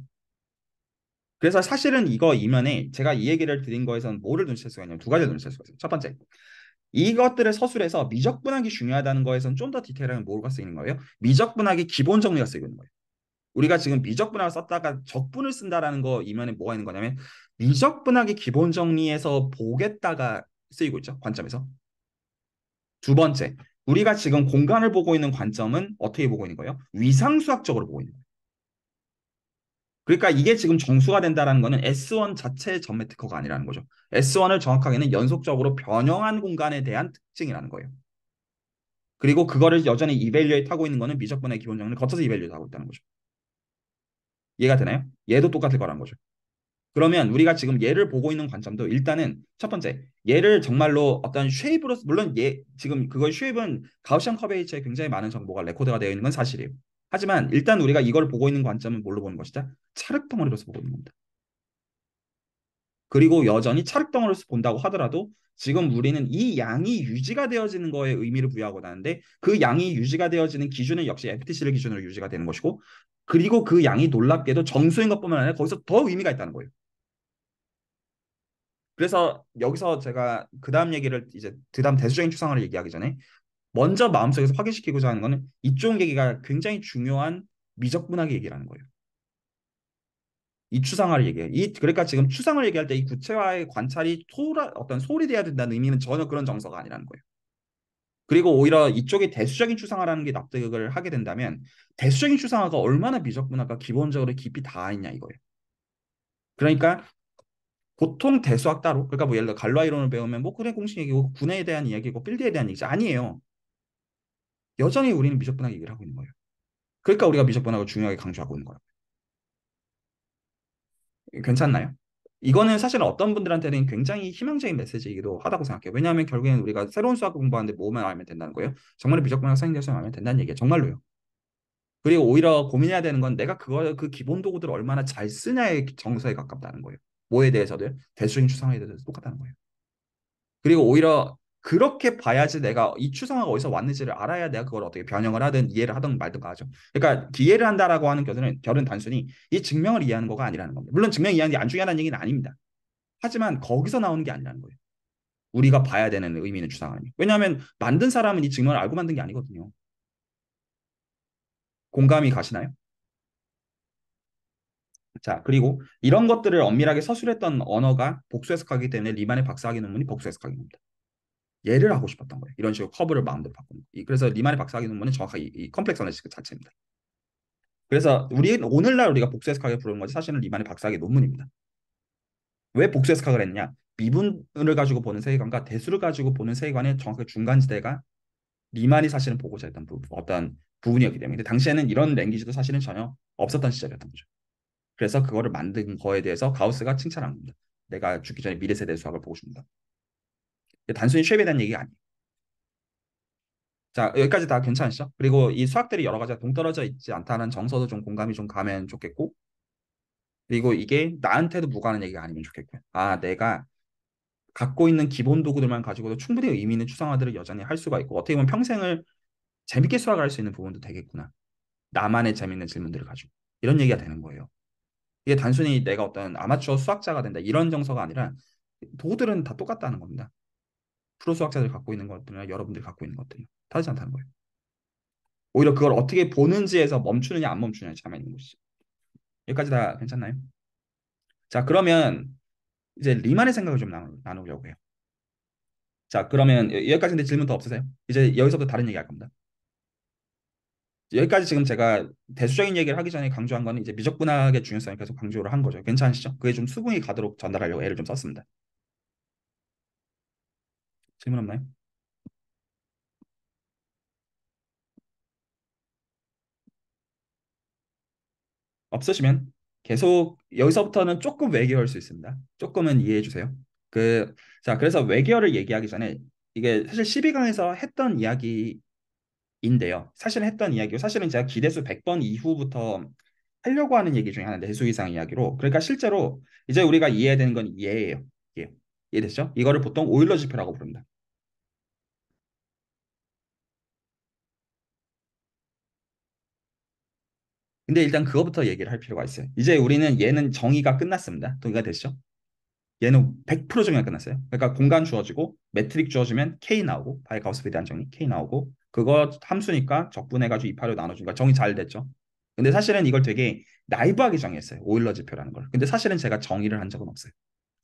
그래서 사실은 이거 이면에 제가 이 얘기를 드린 거에선 뭐를 눈치챌 수가 있냐면 두 가지를 눈치챌 수가 있어요. 첫 번째, 이것들을 서술해서 미적 분학이 중요하다는 거에선 좀 더디테일하게뭘가 쓰이는 거예요? 미적 분학의 기본 정리가 쓰이고 있는 거예요. 우리가 지금 미적 분학을 썼다가 적분을 쓴다라는 거 이면에 뭐가 있는 거냐면 미적 분학의 기본 정리에서 보겠다가 쓰이고 있죠. 관점에서. 두 번째, 우리가 지금 공간을 보고 있는 관점은 어떻게 보고 있는 거예요? 위상수학적으로 보고 있는 거예요. 그러니까 이게 지금 정수가 된다는 거는 S1 자체의 전매 특허가 아니라는 거죠. S1을 정확하게는 연속적으로 변형한 공간에 대한 특징이라는 거예요. 그리고 그거를 여전히 이밸리에이트 하고 있는 거는 미적분의 기본 정리를 거쳐서 이밸리에이트 하고 있다는 거죠. 이해가 되나요? 얘도 똑같을 거라는 거죠. 그러면 우리가 지금 얘를 보고 있는 관점도 일단은 첫 번째 얘를 정말로 어떤 쉐입으로 물론 얘 지금 그걸 쉐입은 가우시안 커베이처에 굉장히 많은 정보가 레코드가 되어 있는 건 사실이에요. 하지만 일단 우리가 이걸 보고 있는 관점은 뭘로 보는 것이다? 차흙 덩어리로서 보고 있는 겁니다. 그리고 여전히 차흙 덩어리로서 본다고 하더라도 지금 우리는 이 양이 유지가 되어지는 거에 의미를 부여하고 나는데 그 양이 유지가 되어지는 기준은 역시 FTC를 기준으로 유지가 되는 것이고 그리고 그 양이 놀랍게도 정수인 것뿐만 아니라 거기서 더 의미가 있다는 거예요. 그래서 여기서 제가 그 다음 얘기를 이제 그 다음 대수적인 추상화를 얘기하기 전에 먼저 마음속에서 확인시키고자 하는 거는 이쪽 계기가 굉장히 중요한 미적분학의 얘기라는 거예요. 이 추상화를 얘기해요. 이 그러니까 지금 추상을 얘기할 때 이 구체화의 관찰이 소라, 어떤 소리돼야 된다는 의미는 전혀 그런 정서가 아니라는 거예요. 그리고 오히려 이쪽에 대수적인 추상화라는 게 납득을 하게 된다면 대수적인 추상화가 얼마나 미적분화가 기본적으로 깊이 닿아 있냐 이거예요. 그러니까 보통 대수학 따로 그러니까 뭐 예를 들어 갈라 이론을 배우면 뭐 그래 공식 얘기고 군에 대한 이야기고 필드에 대한 얘기지 아니에요. 여전히 우리는 미적분학 얘기를 하고 있는 거예요. 그러니까 우리가 미적분학을 중요하게 강조하고 있는 거예요. 괜찮나요? 이거는 사실 어떤 분들한테는 굉장히 희망적인 메시지이기도 하다고 생각해요. 왜냐하면 결국에는 우리가 새로운 수학 공부하는데 뭐만 알면 된다는 거예요. 정말 미적분학 상인대서 알면 된다는 얘기예요. 정말로요. 그리고 오히려 고민해야 되는 건 내가 그거 그 기본 도구들을 얼마나 잘 쓰냐의 정서에 가깝다는 거예요. 뭐에 대해서들 대수인 추상에 대해서 도 똑같다는 거예요. 그리고 오히려 그렇게 봐야지 내가 이 추상화가 어디서 왔는지를 알아야 내가 그걸 어떻게 변형을 하든 이해를 하든 말든가 뭐 죠 그러니까 기회를 한다라고 하는 결은 결은 단순히 이 증명을 이해하는 거가 아니라는 겁니다. 물론 증명 이해하는 게 안 중요하다는 얘기는 아닙니다. 하지만 거기서 나오는 게 아니라는 거예요. 우리가 봐야 되는 의미는 추상화는. 왜냐하면 만든 사람은 이 증명을 알고 만든 게 아니거든요. 공감이 가시나요? 자, 그리고 이런 것들을 엄밀하게 서술했던 언어가 복수 해석하기 때문에 리만의 박사학위 논문이 복수 해석학입니다 얘를 하고 싶었던 거예요. 이런 식으로 커브를 마음대로 바꾸는 거예요. 그래서 리만의 네 박사학위 논문은 정확하게 이, 컴플렉스 어널리시 그 자체입니다. 그래서 우리 오늘날 우리가 복수해석학에 부르는 것이 사실은 리만의 네 박사학위 논문입니다. 왜 복수해석학을 했냐? 미분을 가지고 보는 세계관과 대수를 가지고 보는 세계관의 정확하게 중간지대가 리만이 네 사실은 보고자 했던 부, 어떤 부분이었기 때문에 당시에는 이런 랭귀지도 사실은 전혀 없었던 시절이었던 거죠. 그래서 그거를 만든 거에 대해서 가우스가 칭찬한 겁니다. 내가 죽기 전에 미래 세대 수학을 보고 싶다. 단순히 쉐입에 대한 얘기가 아니에요. 자 여기까지 다 괜찮으시죠? 그리고 이 수학들이 여러 가지가 동떨어져 있지 않다는 정서도 좀 공감이 좀 가면 좋겠고 그리고 이게 나한테도 무관한 얘기가 아니면 좋겠고요. 아 내가 갖고 있는 기본 도구들만 가지고도 충분히 의미 있는 추상화들을 여전히 할 수가 있고 어떻게 보면 평생을 재밌게 수학할 수 있는 부분도 되겠구나. 나만의 재밌는 질문들을 가지고 이런 얘기가 되는 거예요. 이게 단순히 내가 어떤 아마추어 수학자가 된다 이런 정서가 아니라 도구들은 다 똑같다는 겁니다. 프로 수학자들 갖고 있는 것들이나 여러분들이 갖고 있는 것들이 다르지 않다는 거예요. 오히려 그걸 어떻게 보는지에서 멈추느냐 안 멈추느냐에 차이가 있는 것이죠. 여기까지 다 괜찮나요? 자 그러면 이제 리만의 생각을 좀 나누, 려고 해요. 자 그러면 여기까지인데 질문 더 없으세요? 이제 여기서부터 다른 얘기 할 겁니다. 여기까지 지금 제가 대수적인 얘기를 하기 전에 강조한 거는 이제 미적분학의 중요성을 계속 강조를 한 거죠. 괜찮으시죠? 그게 좀 수긍이 가도록 전달하려고 애를 좀 썼습니다. 질문 없나요? 없으시면 계속 여기서부터는 조금 외계어일 수 있습니다. 조금은 이해해 주세요. 그, 자, 그래서 외계어를 얘기하기 전에 이게 사실 12강에서 했던 이야기인데요. 사실 했던 이야기고 사실은 제가 기대수 100번 이후부터 하려고 하는 얘기 중에 하나인데 해수 이상 이야기로. 그러니까 실제로 이제 우리가 이해 되는 건 이해예요. 이해됐죠? 이거를 보통 오일러 지표라고 부릅니다. 근데 일단 그거부터 얘기를 할 필요가 있어요. 이제 우리는 얘는 정의가 끝났습니다. 동의가 됐죠 얘는 100% 정의가 끝났어요. 그러니까 공간 주어지고 매트릭 주어지면 K 나오고 바이 가우스에 대한 정의 K 나오고 그거 함수니까 적분해가지고 2파로 나눠주니까 정의 잘 됐죠. 근데 사실은 이걸 되게 나이브하게 정의했어요. 오일러 지표라는 걸. 근데 사실은 제가 정의를 한 적은 없어요.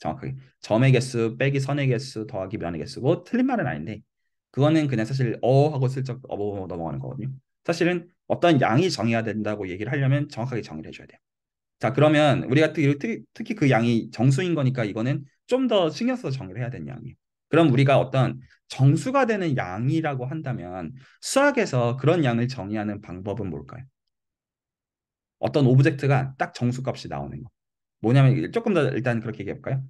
정확하게 점의 개수 빼기 선의 개수 더하기 면의 개수고 뭐 틀린 말은 아닌데 그거는 그냥 사실 어 하고 슬쩍 어 뭐 뭐 넘어가는 거거든요. 사실은 어떤 양이 정해야 된다고 얘기를 하려면 정확하게 정의를 해줘야 돼요. 자 그러면 우리가 특히, 특히 그 양이 정수인 거니까 이거는 좀 더 신경 써서 정의를 해야 되는 양이에요. 그럼 우리가 어떤 정수가 되는 양이라고 한다면 수학에서 그런 양을 정의하는 방법은 뭘까요? 어떤 오브젝트가 딱 정수값이 나오는 거. 뭐냐면 조금 더 일단 그렇게 얘기해볼까요?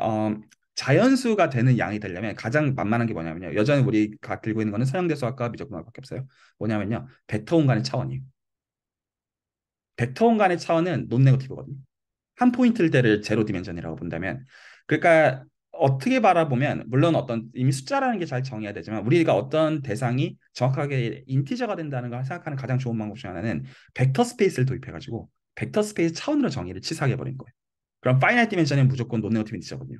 어, 자연수가 되는 양이 되려면 가장 만만한 게 뭐냐면요. 여전히 우리가 들고 있는 거는 선형대수학과 미적분학밖에 없어요. 뭐냐면요. 벡터원 간의 차원이에요. 벡터원 간의 차원은 논네거티브거든요. 한포인트를 때를 제로 디멘션이라고 본다면 그러니까 어떻게 바라보면 물론 어떤 이미 숫자라는 게 잘 정해야 되지만 우리가 어떤 대상이 정확하게 인티저가 된다는 걸 생각하는 가장 좋은 방법 중 하나는 벡터 스페이스를 도입해가지고 벡터 스페이스 차원으로 정의를 치사하게 버린 거예요. 그럼 파이나이 디멘션은 무조건 논네오 디멘티저거든요.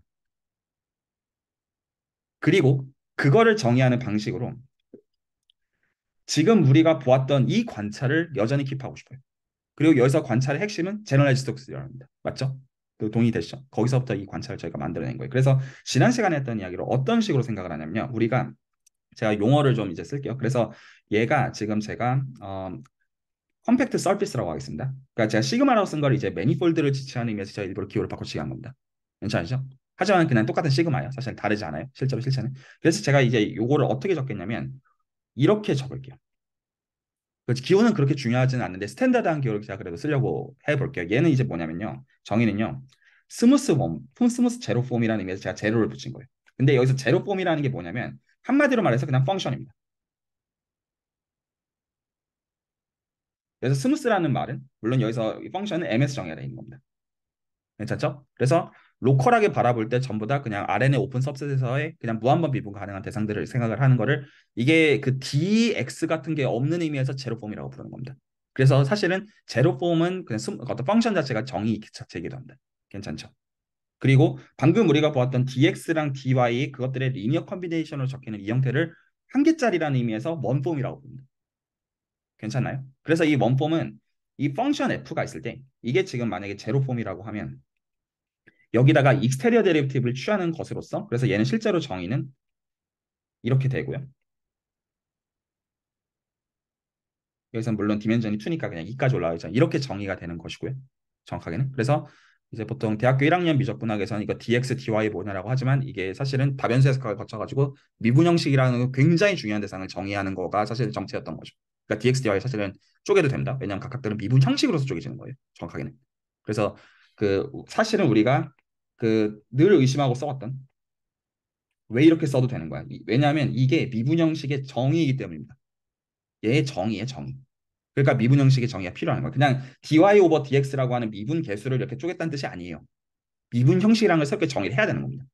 그리고 그거를 정의하는 방식으로 지금 우리가 보았던 이 관찰을 여전히 킵하고 싶어요. 그리고 여기서 관찰의 핵심은 제너럴리스트 독스라합니다. 맞죠? 그 동의되시죠? 거기서부터 이 관찰을 저희가 만들어낸 거예요. 그래서 지난 시간에 했던 이야기를 어떤 식으로 생각을 하냐면요. 우리가 제가 용어를 좀 이제 쓸게요. 그래서 얘가 지금 제가 어, 컴팩트 서피스라고 하겠습니다. 그러니까 제가 시그마라고 쓴 걸 이제 매니폴드를 지칭하는 의미에서 제가 일부러 기호를 바꿔치기 한 겁니다. 괜찮으시죠? 하지만 그냥 똑같은 시그마예요. 사실 다르지 않아요. 실제로 실체는. 그래서 제가 이제 요거를 어떻게 적겠냐면 이렇게 적을게요. 기호는 그렇게 중요하지는 않는데 스탠다드한 기호를 제가 그래도 쓰려고 해볼게요. 얘는 이제 뭐냐면요. 정의는요. 스무스 원, 스무스 제로 폼이라는 의미에서 제가 제로를 붙인 거예요. 근데 여기서 제로 폼이라는 게 뭐냐면 한마디로 말해서 그냥 펑션입니다. 그래서 스무스라는 말은 물론 여기서 펑션은 ms 정의가 되어 있는 겁니다. 괜찮죠? 그래서 로컬하게 바라볼 때 전부 다 그냥 RN의 오픈 섭셋에서의 그냥 무한번 비분 가능한 대상들을 생각을 하는 거를 이게 그 DX 같은 게 없는 의미에서 제로폼이라고 부르는 겁니다. 그래서 사실은 제로폼은 그냥 숨, 그 어떤 펑션 자체가 정의 자체이기도 합니다. 괜찮죠? 그리고 방금 우리가 보았던 DX랑 DY 그것들의 리니어 컨비네이션으로 적히는 이 형태를 한 개짜리라는 의미에서 원폼이라고 부릅니다. 괜찮나요? 그래서 이 원폼은 이 펑션 f가 있을 때 이게 지금 만약에 제로폼이라고 하면 여기다가 익스테리어 데리베티브를 취하는 것으로서 그래서 얘는 실제로 정의는 이렇게 되고요. 여기서 물론 디멘전이 2니까 그냥 2까지 올라와 있죠. 이렇게 정의가 되는 것이고요. 정확하게는. 그래서 이제 보통 대학교 1학년 미적분학에서는 이거 dx, dy 뭐냐라고 하지만 이게 사실은 다변수 해석을 거쳐가지고 미분 형식이라는 굉장히 중요한 대상을 정의하는 거가 사실 정체였던 거죠. 그러니까 DXDR이 사실은 쪼개도 됩니다. 왜냐하면 각각들은 미분 형식으로서 쪼개지는 거예요. 정확하게는. 그래서 그 사실은 우리가 그 늘 의심하고 써왔던 왜 이렇게 써도 되는 거야? 왜냐하면 이게 미분 형식의 정의이기 때문입니다. 얘의 정의의 정의. 그러니까 미분 형식의 정의가 필요한 거예요. 그냥 dy 오버 dx라고 하는 미분 개수를 이렇게 쪼갰다는 뜻이 아니에요. 미분 형식이라는 걸 새롭게 정의를 해야 되는 겁니다.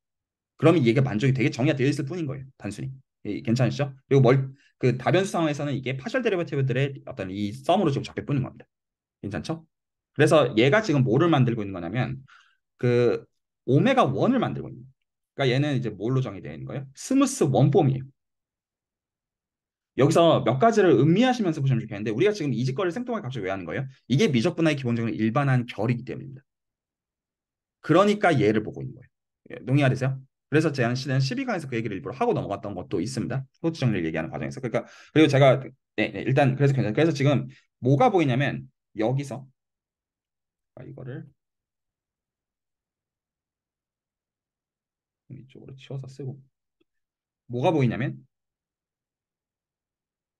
그러면 얘가 만족이 되게 정의가 되어 있을 뿐인 거예요. 단순히. 예, 괜찮으시죠? 그리고 멀, 그 다변수 상황에서는 이게 파셜 데리버티브들의 어떤 이 썸으로 지금 적게 뿌는 겁니다. 괜찮죠? 그래서 얘가 지금 뭐를 만들고 있는 거냐면 그 오메가 원을 만들고 있는 거예요. 그러니까 얘는 이제 뭘로 정의되어 있는 거예요? 스무스 원폼이에요. 여기서 몇 가지를 음미하시면서 보시면 좋겠는데 우리가 지금 이직거를 생뚱하게 갑자기 왜 하는 거예요? 이게 미적 분화의 기본적인 일반한 결이기 때문입니다. 그러니까 얘를 보고 있는 거예요. 예, 동의하세요? 그래서 제안 씨는 12강에서 그 얘기를 일부러 하고 넘어갔던 것도 있습니다. 소수 정리를 얘기하는 과정에서. 그러니까 그리고 제가 네, 네, 일단 그래서 괜찮아요. 그래서 지금 뭐가 보이냐면 여기서 아, 이거를 이쪽으로 치워서 쓰고 뭐가 보이냐면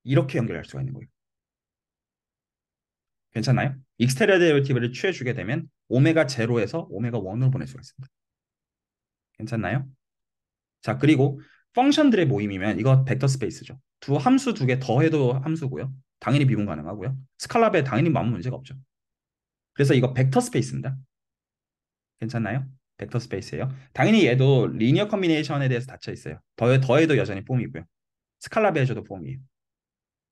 이렇게 연결할 수가 있는 거예요. 괜찮나요? 익스테리아 데리티브를 취해주게 되면 오메가 제로에서 오메가 원으로 보낼 수가 있습니다. 괜찮나요? 자, 그리고 펑션들의 모임이면 이거 벡터 스페이스죠. 두 함수 두 개 더해도 함수고요. 당연히 비분 가능하고요. 스칼라베 당연히 아무 문제가 없죠. 그래서 이거 벡터 스페이스입니다. 괜찮나요? 벡터 스페이스예요. 당연히 얘도 리니어 커미네이션에 대해서 닫혀 있어요. 더해 더해도 여전히 폼이고요. 스칼라베에서도 폼이에요.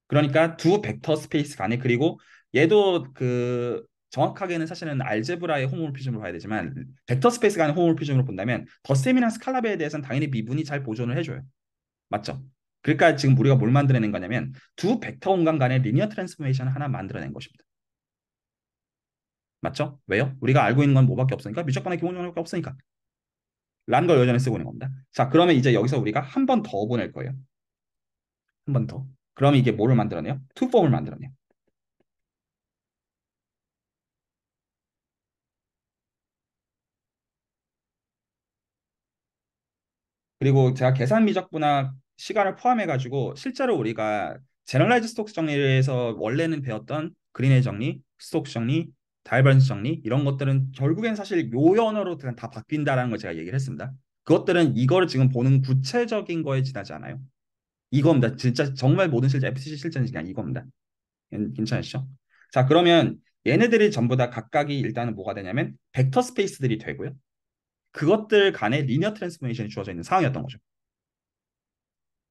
그러니까 두 벡터 스페이스 간에 그리고 얘도 그 정확하게는 사실은 알제브라의 호모피즘으로 봐야 되지만 벡터 스페이스가 아닌 호모피즘으로 본다면 더셈이나 스칼라베에 대해서는 당연히 미분이 잘 보존을 해줘요. 맞죠? 그러니까 지금 우리가 뭘 만들어낸 거냐면 두 벡터 공간 간의 리니어 트랜스포메이션 을 하나 만들어낸 것입니다. 맞죠? 왜요? 우리가 알고 있는 건 뭐밖에 없으니까 미적분의 기본 정리밖에 없으니까 라는 걸 여전히 쓰고 있는 겁니다. 자 그러면 이제 여기서 우리가 한 번 더 보낼 거예요. 한 번 더. 그럼 이게 뭐를 만들어내요? 투폼을 만들어내요. 그리고 제가 계산 미적분학 시간을 포함해 가지고 실제로 우리가 제너라이즈 스톡스 정리에서 원래는 배웠던 그린의 정리, 스톡스 정리, 다이버전스 정리 이런 것들은 결국엔 사실 요연으로 그냥 다 바뀐다라는 걸 제가 얘기를 했습니다. 그것들은 이거를 지금 보는 구체적인 거에 지나지 않아요. 이겁니다. 진짜 정말 모든 실제 FCC 실전는 그냥 이겁니다. 괜찮으시죠? 자 그러면 얘네들이 전부 다 각각이 일단은 뭐가 되냐면 벡터 스페이스들이 되고요. 그것들 간에 리니어 트랜스포메이션이 주어져 있는 상황이었던 거죠.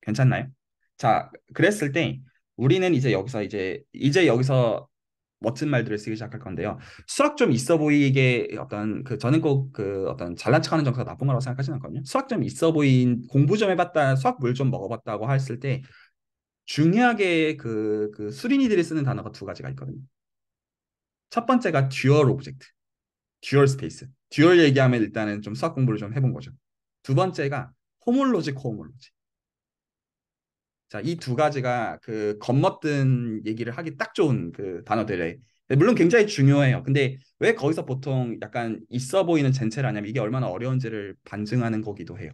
괜찮나요? 자, 그랬을 때 우리는 이제 여기서 이제 이제 여기서 멋진 말들을 쓰기 시작할 건데요. 수학 좀 있어 보이게 어떤 그 저는 꼭 그 어떤 잘난 척하는 정서가 나쁜 거라고 생각하지는 않거든요. 수학 좀 있어 보인 공부 좀 해봤다, 수학 물 좀 먹어봤다고 했을 때 중요하게 그, 그 수린이들이 쓰는 단어가 두 가지가 있거든요. 첫 번째가 듀얼 오브젝트, 듀얼 스페이스. 듀얼 얘기하면 일단은 좀 수학 공부를 좀 해본 거죠. 두 번째가 호몰로지 코호몰로지. 자, 이 두 가지가 그 겁먹든 얘기를 하기 딱 좋은 그 단어들에 네, 물론 굉장히 중요해요. 근데 왜 거기서 보통 약간 있어 보이는 젠체를 하냐면 이게 얼마나 어려운지를 반증하는 거기도 해요.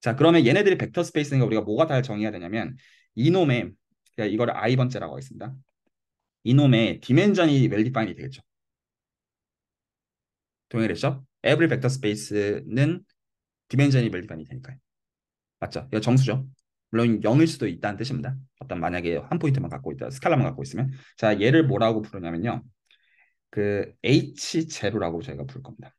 자, 그러면 얘네들이 벡터 스페이스인가 우리가 뭐가 다정해야 되냐면 이놈의 이거를 까이 i 번째라고 하겠습니다. 이놈의 디멘전이 웰디파인이 되겠죠. 동일했죠? every 벡터 스페이스는 디멘전이 멀리반이 되니까요. 맞죠? 이거 정수죠. 물론 0일 수도 있다는 뜻입니다. 어떤 만약에 한 포인트만 갖고 있다, 스칼라만 갖고 있으면 자 얘를 뭐라고 부르냐면요. 그 h 제로라고 저희가 부를 겁니다.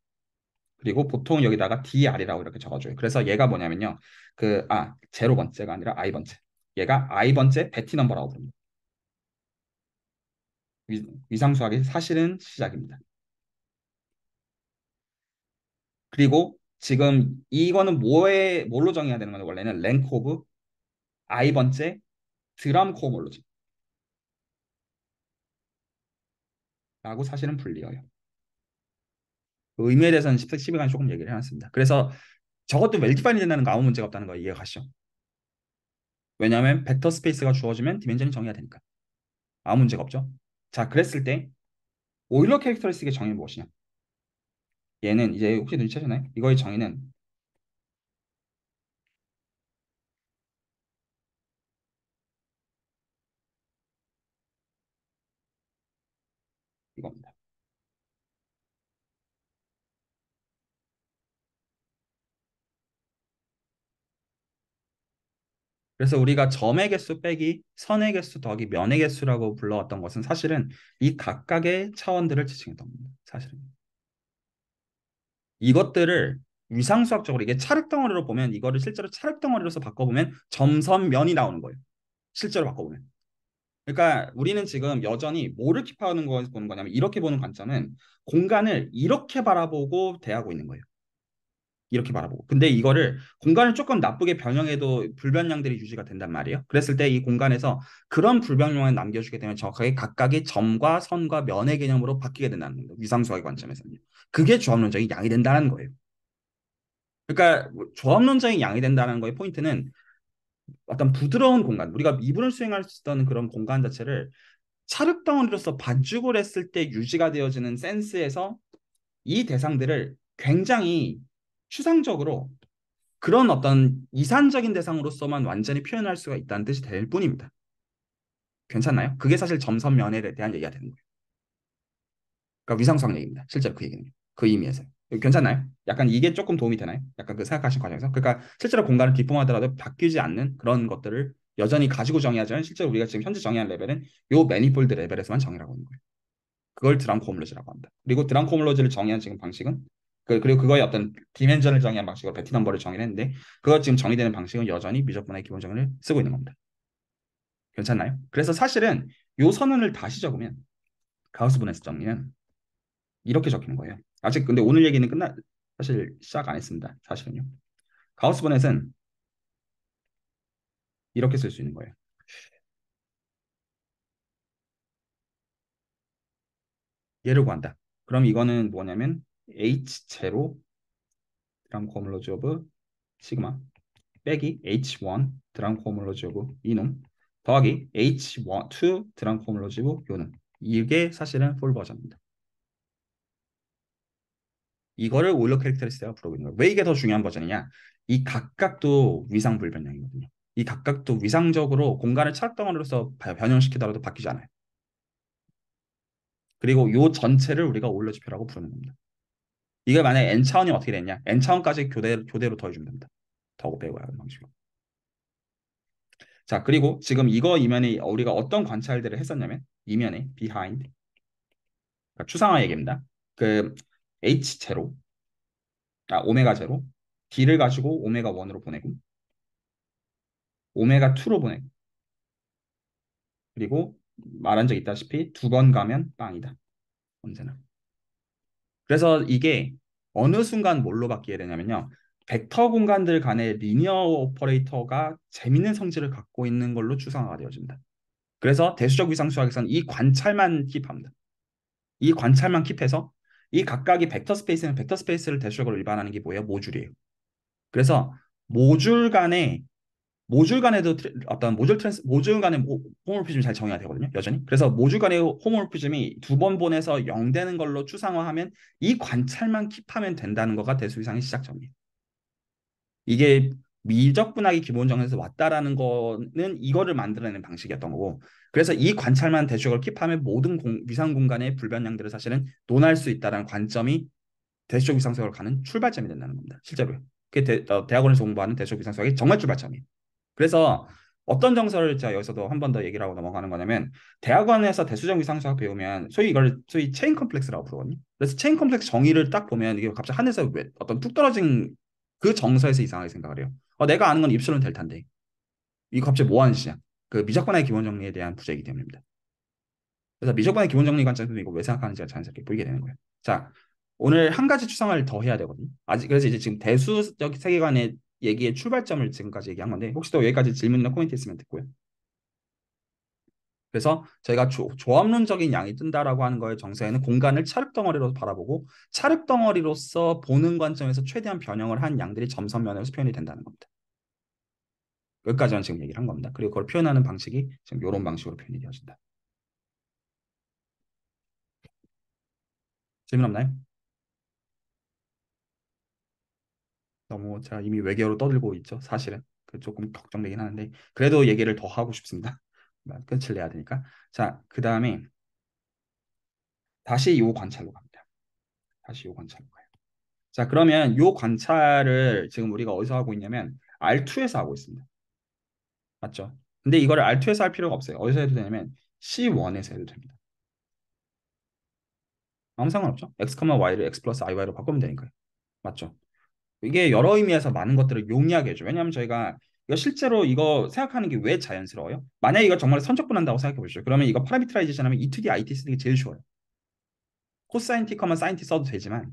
그리고 보통 여기다가 dr이라고 이렇게 적어줘요. 그래서 얘가 뭐냐면요. 그 아 제로 번째가 아니라 i 번째. 얘가 i 번째 베티 넘버라고 부릅니다. 위, 상수학이 사실은 시작입니다. 그리고 지금 이거는 뭐에 뭘로 정해야 되는 거냐 원래는 랭크 오브 아이 번째 드럼 코모로지 라고 사실은 불리어요. 의미에 대해서는 12시간 조금 얘기를 해놨습니다. 그래서 저것도 웰디파인이 된다는 거 아무 문제가 없다는 거 이해 가시죠? 왜냐하면 벡터 스페이스가 주어지면 디멘션이 정해야 되니까 아무 문제가 없죠. 자 그랬을 때 오일러 캐릭터를쓰틱의 정의는 무엇이냐? 얘는 이제 혹시 눈치채셨나요? 이거의 정의는 이겁니다. 그래서 우리가 점의 개수 빼기 선의 개수 더하기 면의 개수라고 불러왔던 것은 사실은 이 각각의 차원들을 지칭했던 겁니다. 사실은. 이것들을 위상수학적으로 이게 찰흙 덩어리로 보면 이거를 실제로 찰흙 덩어리로서 바꿔보면 점선면이 나오는 거예요. 실제로 바꿔보면. 그러니까 우리는 지금 여전히 뭐를 킵하는거 보는 거냐면 이렇게 보는 관점은 공간을 이렇게 바라보고 대하고 있는 거예요. 이렇게 바라보고 근데 이거를 공간을 조금 나쁘게 변형해도 불변량들이 유지가 된단 말이에요 그랬을 때 이 공간에서 그런 불변량을 남겨주게 되면 정확하게 각각의 점과 선과 면의 개념으로 바뀌게 된다는 겁니다 위상수학의 관점에서는 그게 조합론적인 양이 된다는 거예요 그러니까 뭐 조합론적인 양이 된다는 거의 포인트는 어떤 부드러운 공간 우리가 이분을 수행할 수 있던 그런 공간 자체를 차륵덩어리로서 반죽을 했을 때 유지가 되어지는 센스에서 이 대상들을 굉장히 추상적으로 그런 어떤 이산적인 대상으로서만 완전히 표현할 수가 있다는 뜻이 될 뿐입니다. 괜찮나요? 그게 사실 점선 면에 대한 얘기가 되는 거예요. 그러니까 위상수 얘기입니다. 실제로 그 얘기는 그 의미에서 괜찮나요? 약간 이게 조금 도움이 되나요? 약간 그 생각하신 과정에서 그러니까 실제로 공간을 디폼하더라도 바뀌지 않는 그런 것들을 여전히 가지고 정의하지만 실제로 우리가 지금 현재 정의한 레벨은 요 매니폴드 레벨에서만 정의라고 하는 거예요. 그걸 드랑 코몰로지라고 합니다. 그리고 드랑 코몰로지를 정의한 지금 방식은 그, 그리고 그거의 어떤 디멘전을 정의한 방식으로 베티 넘버를 정의를 했는데 그거 지금 정의되는 방식은 여전히 미적분의 기본 정의를 쓰고 있는 겁니다. 괜찮나요? 그래서 사실은 요 선언을 다시 적으면 가우스 분해수 정리는 이렇게 적히는 거예요. 아직 근데 오늘 얘기는 끝나 사실 시작 안 했습니다. 사실은요. 가우스 분해는 이렇게 쓸 수 있는 거예요. 예를 구한다. 그럼 이거는 뭐냐면 h 제로 드랑 코몰러지 오브 시그마 빼기 h1 드랑 코몰러지 오브 이놈 더하기 h2 드랑 코몰러지 오브 요놈 이게 사실은 풀 버전입니다. 이거를 오일러 캐릭터리스트가 부르고 있는 거예요. 왜 이게 더 중요한 버전이냐? 이 각각도 위상 불변량이거든요. 이 각각도 위상적으로 공간을 차락덩어리로서 변형시키더라도 바뀌지 않아요. 그리고 요 전체를 우리가 오일러 지표라고 부르는 겁니다. 이게 만약에 n 차원이 어떻게 됐냐? n 차원까지 교대, 교대로 더해주면 됩니다. 더 곱해고 하는 방식으로. 자 그리고 지금 이거 이면에 우리가 어떤 관찰들을 했었냐면 이면에 behind 그러니까 추상화 얘기입니다. 그 h 제로 아 오메가 제로 d를 가지고 오메가 1으로 보내고 오메가 2로 보내고 그리고 말한 적 있다시피 두 번 가면 빵이다 언제나 그래서 이게 어느 순간 뭘로 바뀌게 되냐면요. 벡터 공간들 간의 리니어 오퍼레이터가 재밌는 성질을 갖고 있는 걸로 추상화가 되어집니다. 그래서 대수적 위상수학에서는 이 관찰만 킵합니다. 이 관찰만 킵해서 이 각각이 벡터 스페이스는 벡터 스페이스를 대수적으로 일반하는 게 뭐예요? 모듈이에요. 그래서 모듈 간의 모듈 간에도 어떤 모듈 트랜스 모듈 간의 호모르피즘이 잘 정해야 되거든요. 여전히. 그래서 모듈 간의 호모르피즘이 두 번보내서영 되는 걸로 추상화하면 이 관찰만 킵하면 된다는 거가 대수이상의 시작점이에요. 이게 미적 분학이 기본 정에서 왔다라는 거는 이거를 만들어내는 방식이었던 거고 그래서 이 관찰만 대수역을 킵하면 모든 공, 위상 공간의 불변량들을 사실은 논할 수 있다라는 관점이 대수적 위상수학을 가는 출발점이 된다는 겁니다. 실제로요. 그게 대, 어, 학원에서 공부하는 대수적 위상수학의 정말 출발점이에요. 그래서 어떤 정서를 제가 여기서도 한 번 더 얘기를 하고 넘어가는 거냐면 대학원에서 대수정기 상수학 배우면 소위 이걸 소위 체인 컴플렉스라고 부르거든요. 그래서 체인 컴플렉스 정의를 딱 보면 이게 갑자기 하늘에서 왜 어떤 뚝 떨어진 그 정서에서 이상하게 생각을 해요. 어, 내가 아는 건 입술은 델타인데 이거 갑자기 뭐 하는 짓이야. 그 미적분의 기본 정리에 대한 부재이기 때문입니다. 그래서 미적분의 기본 정리 관점에서 이거 왜 생각하는지가 자연스럽게 보이게 되는 거예요. 자 오늘 한 가지 추상을 더 해야 되거든요. 아직 그래서 이제 지금 대수적 세계관의 얘기의 출발점을 지금까지 얘기한 건데 혹시 또 여기까지 질문이나 코멘트 있으면 듣고요. 그래서 저희가 조, 합론적인 양이 뜬다라고 하는 거의 정서에는 공간을 차륵 덩어리로 바라보고 차륵 덩어리로서 보는 관점에서 최대한 변형을 한 양들이 점선 면에서 표현이 된다는 겁니다. 여기까지는 지금 얘기를 한 겁니다. 그리고 그걸 표현하는 방식이 지금 이런 방식으로 표현이 되어진다. 질문 없나요? 너무 제가 이미 외교로 떠들고 있죠. 사실은 그 조금 걱정되긴 하는데 그래도 얘기를 더 하고 싶습니다. 끝을 내야 되니까. 자, 그 다음에 다시 이 관찰로 갑니다. 다시 요 관찰로 가요. 자, 그러면 이 관찰을 지금 우리가 어디서 하고 있냐면 R2에서 하고 있습니다. 맞죠? 근데 이거를 R2에서 할 필요가 없어요. 어디서 해도 되냐면 C1에서 해도 됩니다. 아무 상관없죠? x, y를 x 플러스 iy로 바꾸면 되니까요. 맞죠? 이게 여러 의미에서 많은 것들을 용이하게 해줘. 요 왜냐하면 저희가 이거 실제로 이거 생각하는 게 왜 자연스러워요? 만약에 이거 정말 선적분한다고 생각해 보시죠. 그러면 이거 파라미트라이제이션 하면 이2 e d IT 쓰는 게 제일 쉬워요. 코사인 티커만 사인 티 써도 되지만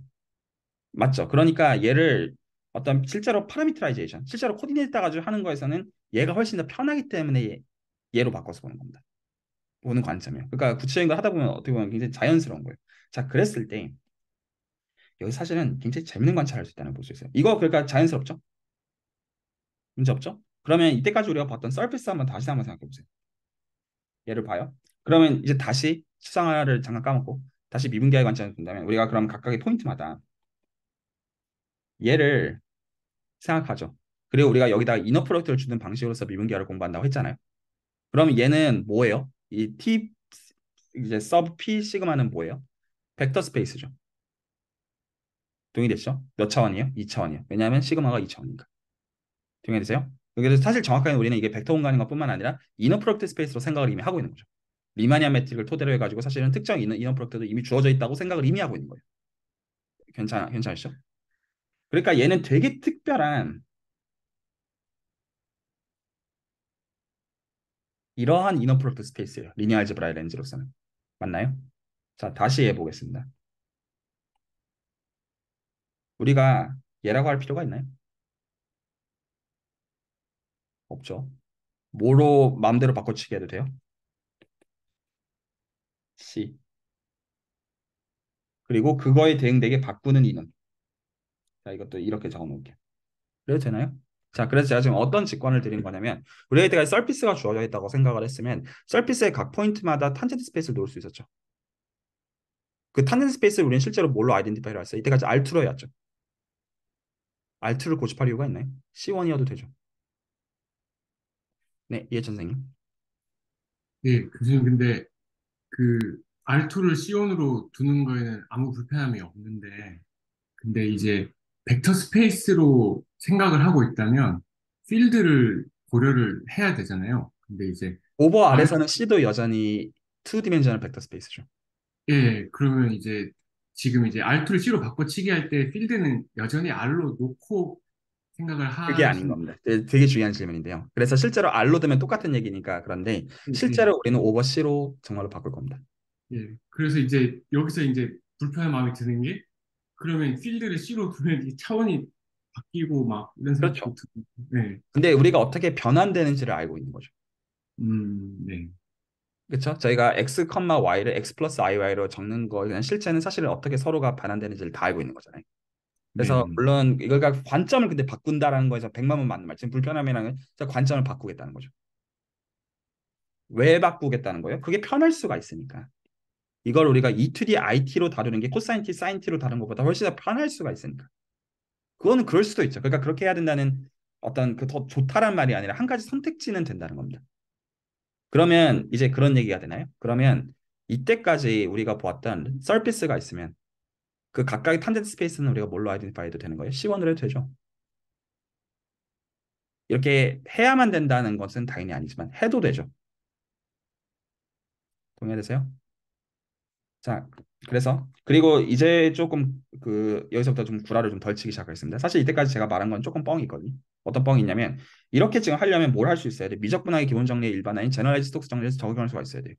맞죠? 그러니까 얘를 어떤 실제로 파라미트라이제이션 실제로 코디네이터 가지고 하는 거에서는 얘가 훨씬 더 편하기 때문에 얘, 로 바꿔서 보는 겁니다. 보는 관점이요 그러니까 구체적인 걸 하다 보면 어떻게 보면 굉장히 자연스러운 거예요. 자, 그랬을 때 여기 사실은 굉장히 재밌는 관찰할 수 있다는 걸 볼 수 있어요. 이거 그러니까 자연스럽죠? 문제 없죠? 그러면 이때까지 우리가 봤던 서피스 한번 다시 한번 생각해 보세요. 얘를 봐요. 그러면 이제 다시 수상화를 잠깐 까먹고 다시 미분계의 관점을 본다면 우리가 그럼 각각의 포인트마다 얘를 생각하죠. 그리고 우리가 여기다가 이너 프로덕트를 주는 방식으로서 미분계를 공부한다고 했잖아요. 그럼 얘는 뭐예요? 이 T 이제 서브 P 시그마는 뭐예요? 벡터 스페이스죠. 동의됐죠? 몇 차원이에요? 2차원이에요. 왜냐하면 시그마가 2차원이니까. 동의되세요? 그래서 사실 정확하게 우리는 이게 벡터 공간인 것뿐만 아니라 이너 프로덕트 스페이스로 생각을 이미 하고 있는 거죠. 리마니아 매트릭을 토대로 해가지고 사실은 특정 이너, 이너 프로덕트도 이미 주어져 있다고 생각을 이미 하고 있는 거예요. 괜찮아, 괜찮으시죠? 그러니까 얘는 되게 특별한 이러한 이너 프로덕트 스페이스예요. 리니얼 알제브라의 렌즈로서는. 맞나요? 자, 다시 해보겠습니다. 우리가 얘라고 할 필요가 있나요? 없죠. 뭐로 마음대로 바꿔치기 해도 돼요? C. 그리고 그거에 대응되게 바꾸는 인원. 자, 이것도 이렇게 적어놓을게요. 그래도 되나요? 자, 그래서 제가 지금 어떤 직관을 드린 거냐면 우리에게 서피스가 주어져 있다고 생각을 했으면 서피스의 각 포인트마다 탄젠트 스페이스를 놓을 수 있었죠. 그 탄젠트 스페이스를 우리는 실제로 뭘로 아이덴티파이를 했어요? 이때까지 R투로 해왔죠. R2를 고집할 이유가 있나요? C1이어도 되죠. 네, 이해 예, 선생님. 네, 교수님 근데 그 R2를 C1으로 두는 거에는 아무 불편함이 없는데 근데 이제 벡터 스페이스로 생각을 하고 있다면 필드를 고려를 해야 되잖아요. 근데 이제 오버 아래서는 C도 여전히 2디멘셔널 벡터 스페이스죠. 예, 그러면 이제 지금 이제 알토를 C로 바꿔치기 할 때 필드는 여전히 R로 놓고 생각을 하. 는게 아닌 겁니다. 되게, 그, 되게 중요한 질문인데요. 그래서 실제로 R로 되면 똑같은 얘기니까 그런데 음, 실제로 음. 우리는 오버 C로 정말로 바꿀 겁니다. 예. 그래서 이제 여기서 이제 불편한 마음이 드는 게 그러면 필드를 C로 두면 차원이 바뀌고 막 이런 생각도 그렇죠. 들고. 네. 근데 우리가 어떻게 변환되는지를 알고 있는 거죠. 음, 네. 그렇죠? 저희가 x, y를 x 플러스 iy로 적는 거는 실제는 사실은 어떻게 서로가 반환되는지를 다 알고 있는 거잖아요. 그래서 네. 물론 이걸 가 관점을 근데 바꾼다라는 거에서 백만원 맞는 말. 지금 불편함이랑은 관점을 바꾸겠다는 거죠. 왜 바꾸겠다는 거예요? 그게 편할 수가 있으니까. 이걸 우리가 E2D IT로 다루는 게 코사인 T, 사인 T로 다른 것보다 훨씬 더 편할 수가 있으니까. 그거는 그럴 수도 있죠. 그러니까 그렇게 해야 된다는 어떤 그 더 좋다란 말이 아니라 한 가지 선택지는 된다는 겁니다. 그러면 이제 그런 얘기가 되나요? 그러면 이때까지 우리가 보았던 서피스가 있으면 그 각각의 탄젠트 스페이스는 우리가 뭘로 아이덴티파이도 되는 거예요? C1으로 해도 되죠. 이렇게 해야만 된다는 것은 당연히 아니지만 해도 되죠. 동의되세요? 자, 그래서 그리고 이제 조금 그 여기서부터 좀 구라를 좀덜 치기 시작했습니다. 사실 이때까지 제가 말한 건 조금 뻥이거든요. 어떤 뻥이 있냐면 이렇게 지금 하려면 뭘 할 수 있어야 돼? 미적분하의 기본 정리의 일반화인 제너럴이즈 스톡스 정리에서 적용할 수가 있어야 돼.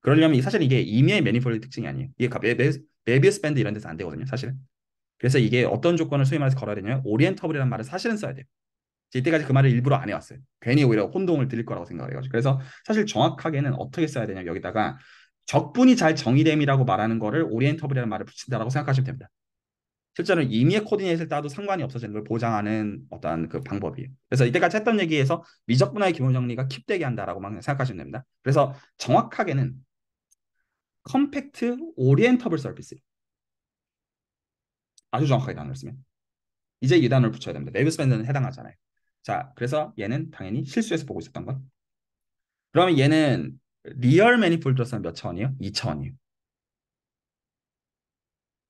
그러려면 사실 이게 임의의 매니폴드 특징이 아니에요. 이게 메비우스 밴드 이런 데서 안 되거든요, 사실은. 그래서 이게 어떤 조건을 소위 말해서 걸어야 되냐면 오리엔터블이라는 말을 사실은 써야 돼요. 이때까지 그 말을 일부러 안 해왔어요. 괜히 오히려 혼동을 드릴 거라고 생각해가지고. 을 그래서 사실 정확하게는 어떻게 써야 되냐 여기다가 적분이 잘 정의됨이라고 말하는 거를 오리엔터블이라는 말을 붙인다라고 생각하시면 됩니다. 실제로 임의의 코디네이트를 따도 상관이 없어지는 걸 보장하는 어떤 그 방법이에요. 그래서 이때까지 했던 얘기에서 미적분화의 기본 정리가 킵되게 한다라고만 생각하시면 됩니다. 그래서 정확하게는 컴팩트 오리엔터블 서비스 아주 정확하게 나눴를 쓰면 이제 이 단어를 붙여야 됩니다. 네이브 스펜드는 해당하잖아요. 자, 그래서 얘는 당연히 실수해서 보고 있었던 건. 그러면 얘는 리얼 매니폴드로서는 몇 차원이에요? 2차원이에요.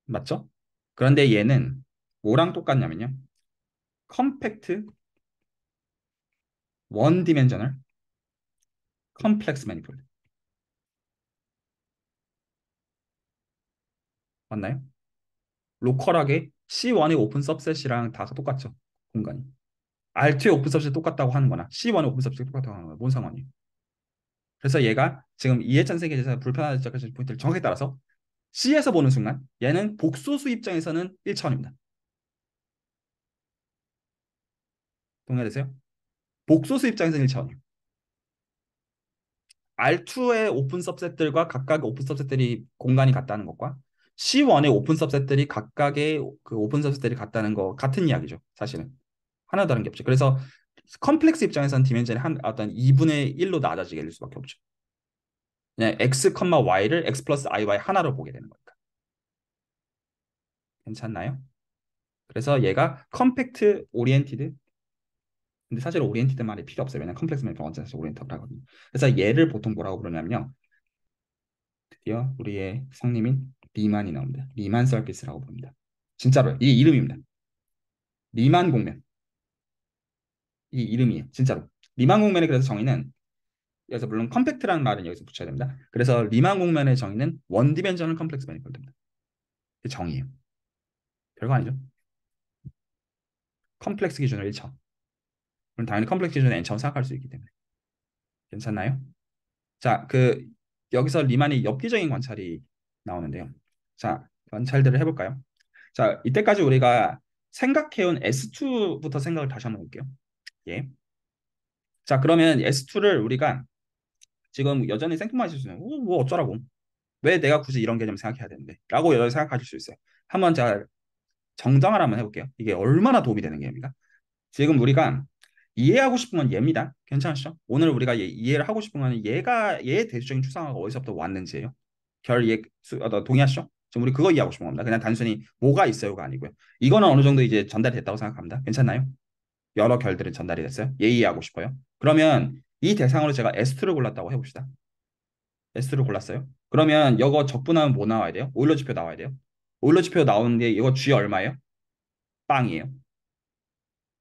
맞죠? 그런데 얘는 뭐랑 똑같냐면요. 컴팩트 원 디멘셔널 컴플렉스 매니폴드 맞나요? 로컬하게 C1의 오픈 서브셋이랑 다 똑같죠. 공간이. R2의 오픈 서브셋 똑같다고 하는 거나 C1의 오픈 서브셋 똑같다고 하는 거나 뭔상황이에요 그래서 얘가 지금 이해찬 세계에서 불편하다시는 포인트를 정확히 따라서 C에서 보는 순간 얘는 복소수 입장에서는 1차원입니다. 동의되세요? 복소수 입장에서는 1차원이에요. R2의 오픈 서셋들과 각각의 오픈 서셋들이 공간이 같다는 것과 C1의 오픈 서셋들이 각각의 그 오픈 서셋들이 같다는 거 같은 이야기죠. 사실은 하나 다른 게 없죠. 그래서 컴플렉스 입장에서는 디멘전이 한 어떤 2분의 1로 낮아지게 될 수밖에 없죠. 그냥 x, y를 x 플러스 iy 하나로 보게 되는 거니까. 괜찮나요? 그래서 얘가 컴팩트 오리엔티드 근데 사실 오리엔티드 말이 필요 없어요. 왜냐면 컴플렉스 맵은 언제나 오리엔터고 하거든요. 그래서 얘를 보통 뭐라고 부르냐면요. 드디어 우리의 성님인 리만이 나옵니다. 리만 서비스라고 부릅니다. 진짜로요. 이 이름입니다. 리만 공면. 이 이름이에요. 진짜로. 리만 공면에 그래서 정의는 여기서 물론 컴팩트라는 말은 여기서 붙여야 됩니다. 그래서 리만 공면의 정의는 원디멘셔널 컴플렉스 매니폴 됩니다. 그 정의예요. 별거 아니죠? 컴플렉스 기준으로 1차원. 그럼 당연히 컴플렉스 기준은로 n차원 생각할 수 있기 때문에. 괜찮나요? 자, 그 여기서 리만의 엽기적인 관찰이 나오는데요. 자, 관찰들을 해볼까요? 자, 이때까지 우리가 생각해온 S2부터 생각을 다시 한번 볼게요. 예. 자, 그러면 S2를 우리가 지금 여전히 생각만 하실 수 있는 어, 뭐 어쩌라고 왜 내가 굳이 이런 개념 을 생각해야 되는데 라고 여전히 생각하실 수 있어요 한번 잘 정정을 한번 해볼게요 이게 얼마나 도움이 되는 게임입니다 지금 우리가 이해하고 싶은 건 얘입니다 괜찮으시죠? 오늘 우리가 얘, 예, 이해를 하고 싶은 건 얘가 얘의 대수적인 추상화가 어디서부터 왔는지예요 결얘 예, 어, 동의하시죠? 지금 우리 그거 이해하고 싶은 겁니다 그냥 단순히 뭐가 있어요가 아니고요 이거는 어느 정도 이제 전달이 됐다고 생각합니다 괜찮나요? 여러 결들은 전달이 됐어요. 예의하고 싶어요. 그러면 이 대상으로 제가 S2를 골랐다고 해봅시다. S를 2 골랐어요. 그러면 이거 적분하면 뭐 나와야 돼요? 오일러 지표 나와야 돼요. 오일러 지표 나오는데 이거 G 얼마예요? 빵이에요.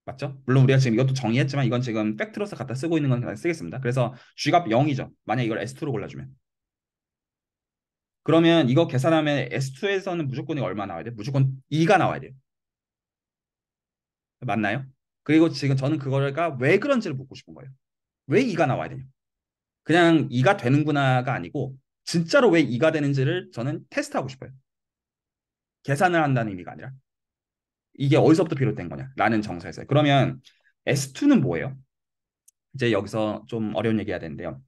맞죠? 물론 우리가 지금 이것도 정의했지만 이건 지금 팩트로서 갖다 쓰고 있는 건 그냥 쓰겠습니다. 그래서 G값 0이죠. 만약 이걸 S2로 골라주면. 그러면 이거 계산하면 S2에서는 무조건 이 얼마 나와야 돼? 요 무조건 2가 나와야 돼요. 맞나요? 그리고 지금 저는 그거가 왜 그런지를 묻고 싶은 거예요. 왜 이가 나와야 되냐? 그냥 이가 되는구나가 아니고 진짜로 왜 이가 되는지를 저는 테스트하고 싶어요. 계산을 한다는 의미가 아니라 이게 어디서부터 비롯된 거냐라는 정서에서 그러면 S2는 뭐예요? 이제 여기서 좀 어려운 얘기해야 되는데요.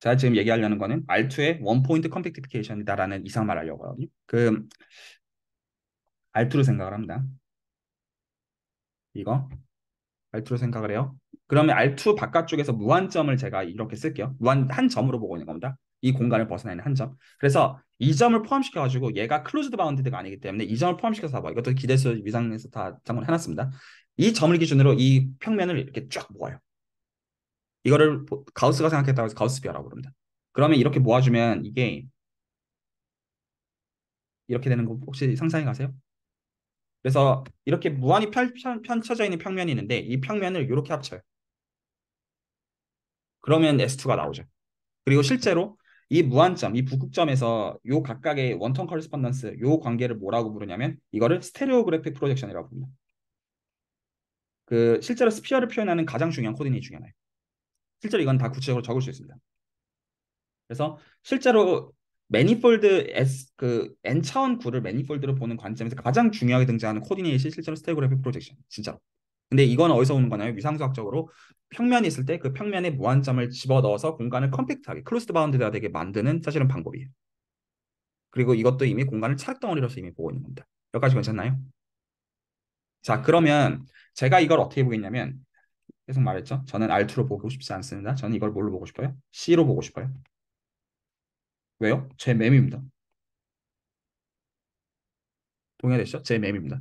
제가 지금 얘기하려는 거는 R2의 원포인트 컴팩티피케이션이다라는 이상말 하려고 하거든요. 그 R2로 생각을 합니다. 이거 R2로 생각을 해요. 그러면 R2 바깥쪽에서 무한점을 제가 이렇게 쓸게요. 무한 한 점으로 보고 있는 겁니다. 이 공간을 벗어나 는한 점. 그래서 이 점을 포함시켜 가지고 얘가 클로즈드 바운디드가 아니기 때문에 이 점을 포함시켜서 봐. 이것도 기대수 위상에서 다 잠깐 해놨습니다. 이 점을 기준으로 이 평면을 이렇게 쫙 모아요. 이거를 가우스가 생각했다고 해서 가우스 비어라고 부릅니다. 그러면 이렇게 모아주면 이게 이렇게 되는 거 혹시 상상해 가세요? 그래서 이렇게 무한히 펼쳐져 있는 평면이 있는데 이 평면을 이렇게 합쳐요. 그러면 S2가 나오죠. 그리고 실제로 이 무한점, 이 북극점에서 요 각각의 원턴 커리스펀던스, 요 관계를 뭐라고 부르냐면 이거를 스테레오그래픽 프로젝션이라고 부릅니다그 실제로 스피어를 표현하는 가장 중요한 코디네이 중요해요. 실제로 이건 다 구체적으로 적을 수 있습니다. 그래서 실제로 매니폴드 S 그 n 차원 구를 매니폴드로 보는 관점에서 가장 중요하게 등장하는 코디네이션 실제로 스테오그래픽 프로젝션 진짜로 근데 이건 어디서 오는 거냐면 위상수학적으로 평면이 있을 때 그 평면에 무한점을 집어넣어서 공간을 컴팩트하게 클로스드 바운드가 되게 만드는 사실은 방법이에요. 그리고 이것도 이미 공간을 찰덩어리로서 이미 보고 있는 겁니다. 여기까지 괜찮나요? 자 그러면 제가 이걸 어떻게 보겠냐면 계속 말했죠. 저는 R2로 보고 싶지 않습니다. 저는 이걸 뭘로 보고 싶어요? C로 보고 싶어요. 왜요? 제 맴입니다. 동의되시죠? 제 맴입니다.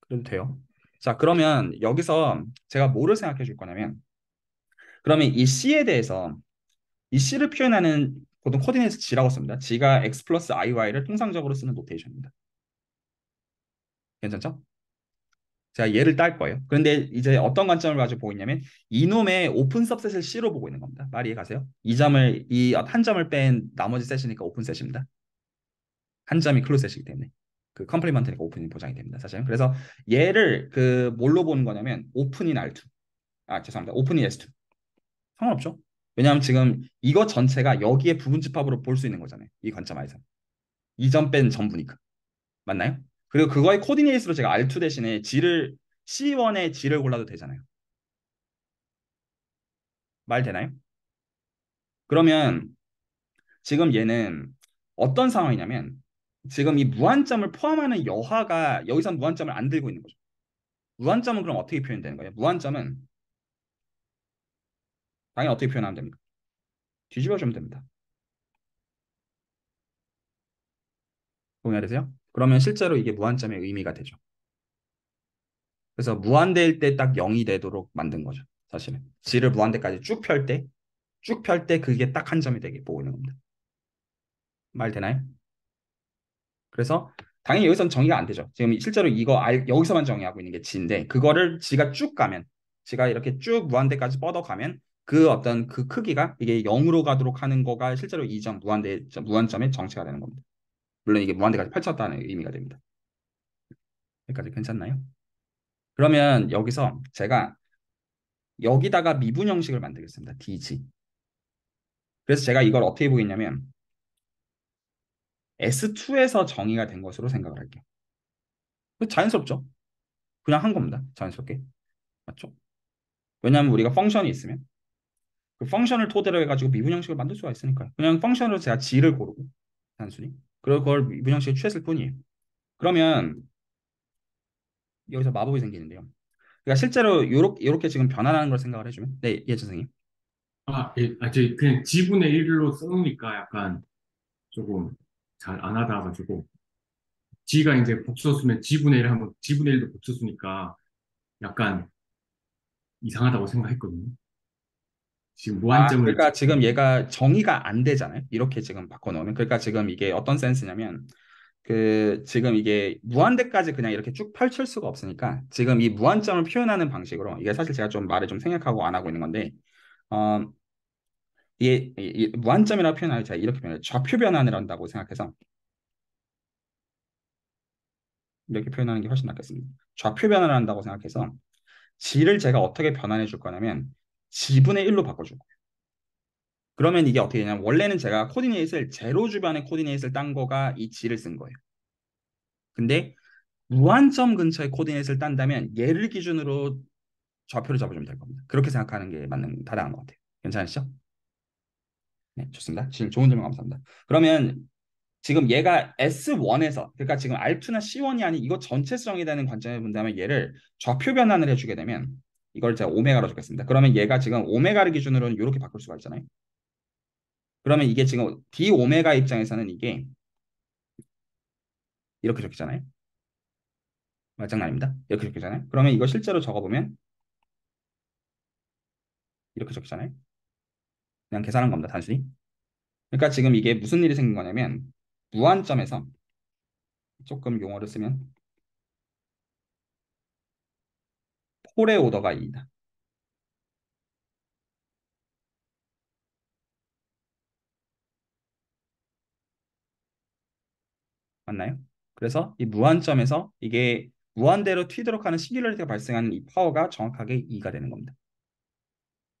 그래도 돼요. 자, 그러면 여기서 제가 뭐를 생각해 줄 거냐면 그러면 이 C에 대해서 이 C를 표현하는 보통 코디네이트 G라고 씁니다. G가 X 플러스 IY를 통상적으로 쓰는 노테이션입니다. 괜찮죠? 제가 얘를 딸 거예요. 그런데 이제 어떤 관점을 가지고 보이냐면 이놈의 오픈 섭셋을 C로 보고 있는 겁니다. 말 이해가세요? 이 점을 이 한 점을 뺀 나머지 셋이니까 오픈 셋입니다. 한 점이 클로셋이기 때문에. 그 컴플리먼트니까 오픈이 보장이 됩니다. 사실은. 그래서 얘를 그 뭘로 보는 거냐면 오픈인 R2. 아, 죄송합니다. 오픈인 S2. 상관없죠. 왜냐하면 지금 이거 전체가 여기에 부분 집합으로 볼 수 있는 거잖아요. 이 관점 아이서 이전 뺀 전부니까. 맞나요? 그리고 그거의 코디네이스로 제가 R2 대신에 G를 C1의 G를 골라도 되잖아요. 말 되나요? 그러면 지금 얘는 어떤 상황이냐면 지금 이 무한점을 포함하는 여화가 여기선 무한점을 안 들고 있는 거죠. 무한점은 그럼 어떻게 표현되는 거예요? 무한점은 당연히 어떻게 표현하면 됩니까? 뒤집어주면 됩니다. 동의가 세요 그러면 실제로 이게 무한점의 의미가 되죠. 그래서 무한대일 때 딱 0이 되도록 만든 거죠. 사실은. 지를 무한대까지 쭉 펼 때, 쭉 펼 때 그게 딱 한 점이 되게 보이는 겁니다. 말 되나요? 그래서 당연히 여기서는 정의가 안 되죠. 지금 실제로 이거 알, 여기서만 정의하고 있는 게 지인데 그거를 지가 쭉 가면 지가 이렇게 쭉 무한대까지 뻗어가면 그 어떤 그 크기가 이게 0으로 가도록 하는 거가 실제로 이 점 무한대 무한점의 정체가 되는 겁니다. 물론 이게 무한대까지 펼쳤다는 의미가 됩니다. 여기까지 괜찮나요? 그러면 여기서 제가 여기다가 미분 형식을 만들겠습니다. DG. 그래서 제가 이걸 어떻게 보겠냐면 S2에서 정의가 된 것으로 생각을 할게요. 자연스럽죠? 그냥 한 겁니다. 자연스럽게. 맞죠? 왜냐하면 우리가 펑션이 있으면 그 펑션을 토대로 해가지고 미분 형식을 만들 수가 있으니까요. 그냥 펑션으로 제가 g를 고르고 단순히 그리고 그걸 미분 형식에 취했을 뿐이에요. 그러면 여기서 마법이 생기는데요. 그러니까 실제로 요렇게, 요렇게 지금 변환하는 걸 생각을 해주면 네, 예 선생님. 아, 예, 아, 그냥 지분의 1로 써놓으니까 약간 조금 잘안 하다 가지고 G가 이제 복수수면 G분의 1 하면 G분의 1도 복수수니까 약간 이상하다고 생각했거든요. 지금 무한점을 뭐 아, 그러니까 지금 얘가 정의가 안 되잖아요. 이렇게 지금 바꿔놓으면 그러니까 지금 이게 어떤 센스냐면 그 지금 이게 무한대까지 그냥 이렇게 쭉 펼칠 수가 없으니까 지금 이 무한점을 표현하는 방식으로 이게 사실 제가 좀 말을 좀 생략하고 안 하고 있는 건데 어, 이, 예, 무한점이라고 표현하기 제 이렇게 표현해요. 좌표 변환을 한다고 생각해서 이렇게 표현하는 게 훨씬 낫겠습니다. 좌표 변환을 한다고 생각해서 지를 제가 어떻게 변환해 줄 거냐면 지분의 1로 바꿔줄 거예요. 그러면 이게 어떻게 되냐면 원래는 제가 코디네이트를 제로 주변의 코디네이트를 딴 거가 이지를쓴 거예요. 근데 무한점 근처에 코디네이트를 딴다면 얘를 기준으로 좌표를 잡아주면 될 겁니다. 그렇게 생각하는 게 맞는 다양한 것 같아요. 괜찮으시죠? 네, 좋습니다. 좋은 질문 감사합니다. 그러면 지금 얘가 S1에서 그러니까 지금 R2나 C1이 아닌 이거 전체 수정이 되는 관점에 본다면 얘를 좌표 변환을 해주게 되면 이걸 제가 오메가로 적겠습니다. 그러면 얘가 지금 오메가를 기준으로는 이렇게 바꿀 수가 있잖아요. 그러면 이게 지금 D 오메가 입장에서는 이게 이렇게 적히잖아요. 말 장난 입니다 이렇게 적히잖아요. 그러면 이거 실제로 적어보면 이렇게 적히잖아요. 그냥 계산한 겁니다. 단순히. 그러니까 지금 이게 무슨 일이 생긴 거냐면 무한점에서 조금 용어를 쓰면 폴의 오더가 2이다. 맞나요? 그래서 이 무한점에서 이게 무한대로 튀도록 하는 싱귤러리티가 발생하는 이 파워가 정확하게 2가 되는 겁니다.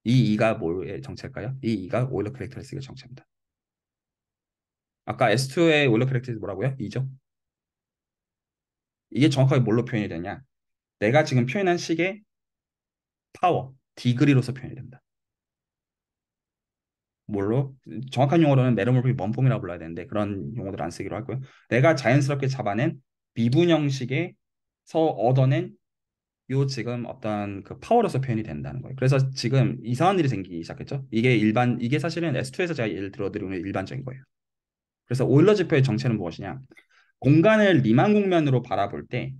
이 2가 뭘의 정체일까요? 이 2가 오일러 캐릭터리스틱의 정체입니다. 아까 S2의 오일러 캐릭터리스 뭐라고요? 2죠? 이게 정확하게 뭘로 표현이 되냐? 내가 지금 표현한 식의 파워, 디그리로서 표현이 됩니다. 뭘로? 정확한 용어로는 메르몰피 원폼이라고 불러야 되는데 그런 용어들 안 쓰기로 하고요. 내가 자연스럽게 잡아낸 미분 형식에서 얻어낸 요 지금 어떤 그 파워로서 표현이 된다는 거예요. 그래서 지금 이상한 일이 생기기 시작했죠. 이게 일반 이게 사실은 S2에서 제가 예를 들어드리면 일반적인 거예요. 그래서 오일러 지표의 정체는 무엇이냐? 공간을 리만 국면으로 바라볼 때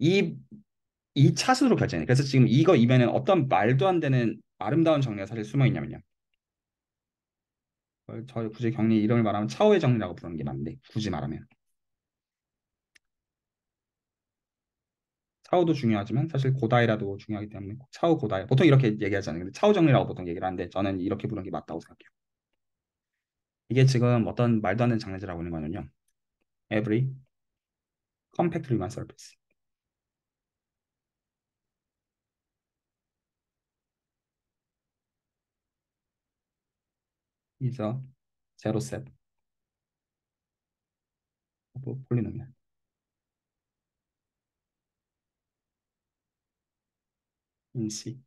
이 이 차수로 결정해. 그래서 지금 이거 이면은 어떤 말도 안 되는 아름다운 정리가 사실 숨어 있냐면요. 저 굳이 경리 이름을 말하면 차오의 정리라고 부르는 게 맞는데 굳이 말하면 차우도 중요하지만 사실 고다이라도 중요하기 때문에 차우 고다이 보통 이렇게 얘기하잖아요. 근데 차우 정리라고 보통 얘기를 하는데 저는 이렇게 부르는 게 맞다고 생각해요. 이게 지금 어떤 말도 안 되는 장난질라고 있는 거는요. Every compact Riemann surface. is a zero set of 뭐, 뭐, 인시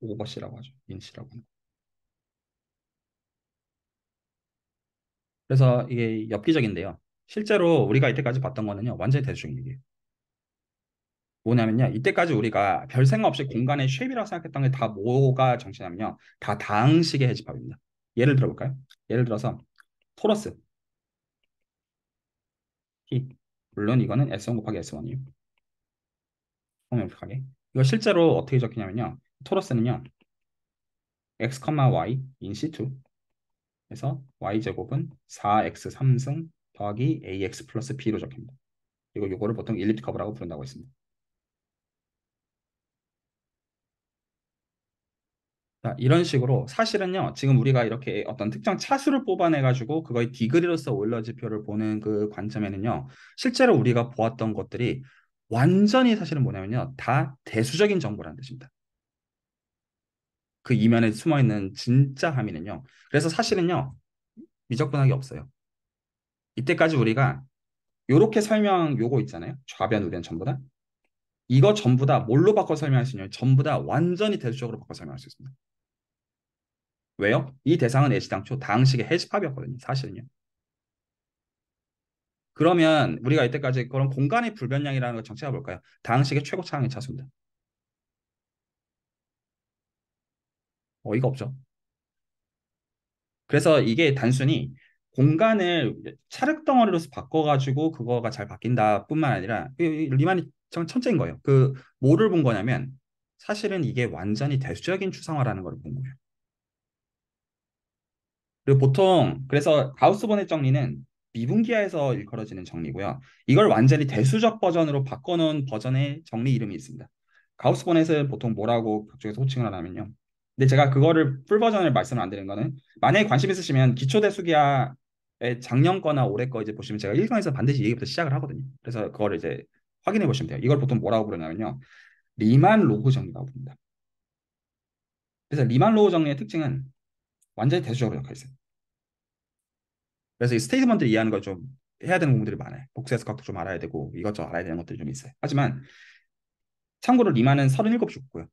오버시라고 하죠. 인시라고 하는 그래서 이게 엽기적인데요. 실제로 우리가 이때까지 봤던 거는요. 완전히 대중적인 얘기예요. 뭐냐면요. 이때까지 우리가 별 생각 없이 공간의 쉐입이라고 생각했던 게 다 뭐가 정체냐면요. 다 다항식의 해집합입니다. 예를 들어볼까요? 예를 들어서 토러스. 히. 물론 이거는 S1 곱하기 S1이에요. 폭력하게. 어, 이거 실제로 어떻게 적히냐면요. 토러스는요. x, y in C2 그서 y제곱은 4x3승 더하기 ax 플러스 b로 적힙니다. 그리고 이거를 보통 일립 커브라고 부른다고 했습니다. 자, 이런 식으로 사실은요 지금 우리가 이렇게 어떤 특정 차수를 뽑아내 가지고 그거의 디그리로서 올러 지표를 보는 그 관점에는요 실제로 우리가 보았던 것들이 완전히 사실은 뭐냐면요. 다 대수적인 정보라는 뜻입니다. 그 이면에 숨어 있는 진짜 함의는요. 그래서 사실은요. 미적분학이 없어요. 이때까지 우리가 요렇게 설명 요거 있잖아요. 좌변 우변 전부 다 이거 전부 다 뭘로 바꿔 설명할 수 있냐면 전부 다 완전히 대수적으로 바꿔 설명할 수 있습니다. 왜요? 이 대상은 애시당초 당식의 해집합이었거든요. 사실은요. 그러면 우리가 이때까지 그런 공간의 불변량이라는 걸정체해볼까요 당식의 최고 차항의 차수입니다. 어이가 없죠. 그래서 이게 단순히 공간을 차륵 덩어리로 바꿔가지고 그거가 잘 바뀐다 뿐만 아니라 리만이 참 천재인 거예요. 그 뭐를 본 거냐면 사실은 이게 완전히 대수적인 추상화라는 걸 본 거예요. 그리고 보통 그래서 가우스 번의 정리는 미분기화해서 음. 일컬어지는 정리고요. 이걸 완전히 대수적 버전으로 바꿔놓은 버전의 정리 이름이 있습니다. 가우스번에서 보통 뭐라고 그쪽에서 호칭을 하냐면요. 근데 제가 그거를 풀 버전을 말씀을 안드리는 거는 만약에 관심 있으시면 기초 대수기하의 작년 거나 올해 거 이제 보시면 제가 1강에서 반드시 얘기부터 시작을 하거든요. 그래서 그거를 이제 확인해 보시면 돼요. 이걸 보통 뭐라고 부르냐면요. 리만 로그 정리라고 부릅니다. 그래서 리만 로그 정리의 특징은 완전히 대수적으로 적혀 했어요 그래서 이 스테이트먼트를 이해하는 걸 좀 해야 되는 공부들이 많아요. 복수해서 각도 좀 알아야 되고 이것저것 알아야 되는 것들이 좀 있어요. 하지만 참고로 리만은 37죽고요.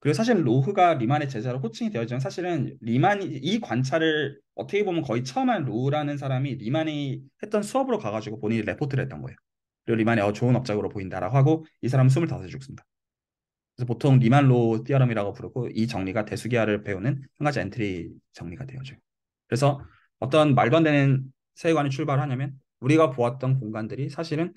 그리고 사실 로흐가 리만의 제자로 호칭이 되어지만 사실은 리만이 이 관찰을 어떻게 보면 거의 처음 한 로흐라는 사람이 리만이 했던 수업으로 가가지고 본인이 레포트를 했던 거예요. 그리고 리만이 어, 좋은 업적으로 보인다라고 하고 이 사람은 25에 죽습니다. 그래서 보통 리만로 띠어럼이라고 부르고 이 정리가 대수기하를 배우는 한 가지 엔트리 정리가 되어져요. 그래서 어떤 말도 안 되는 세계관이 출발하냐면 우리가 보았던 공간들이 사실은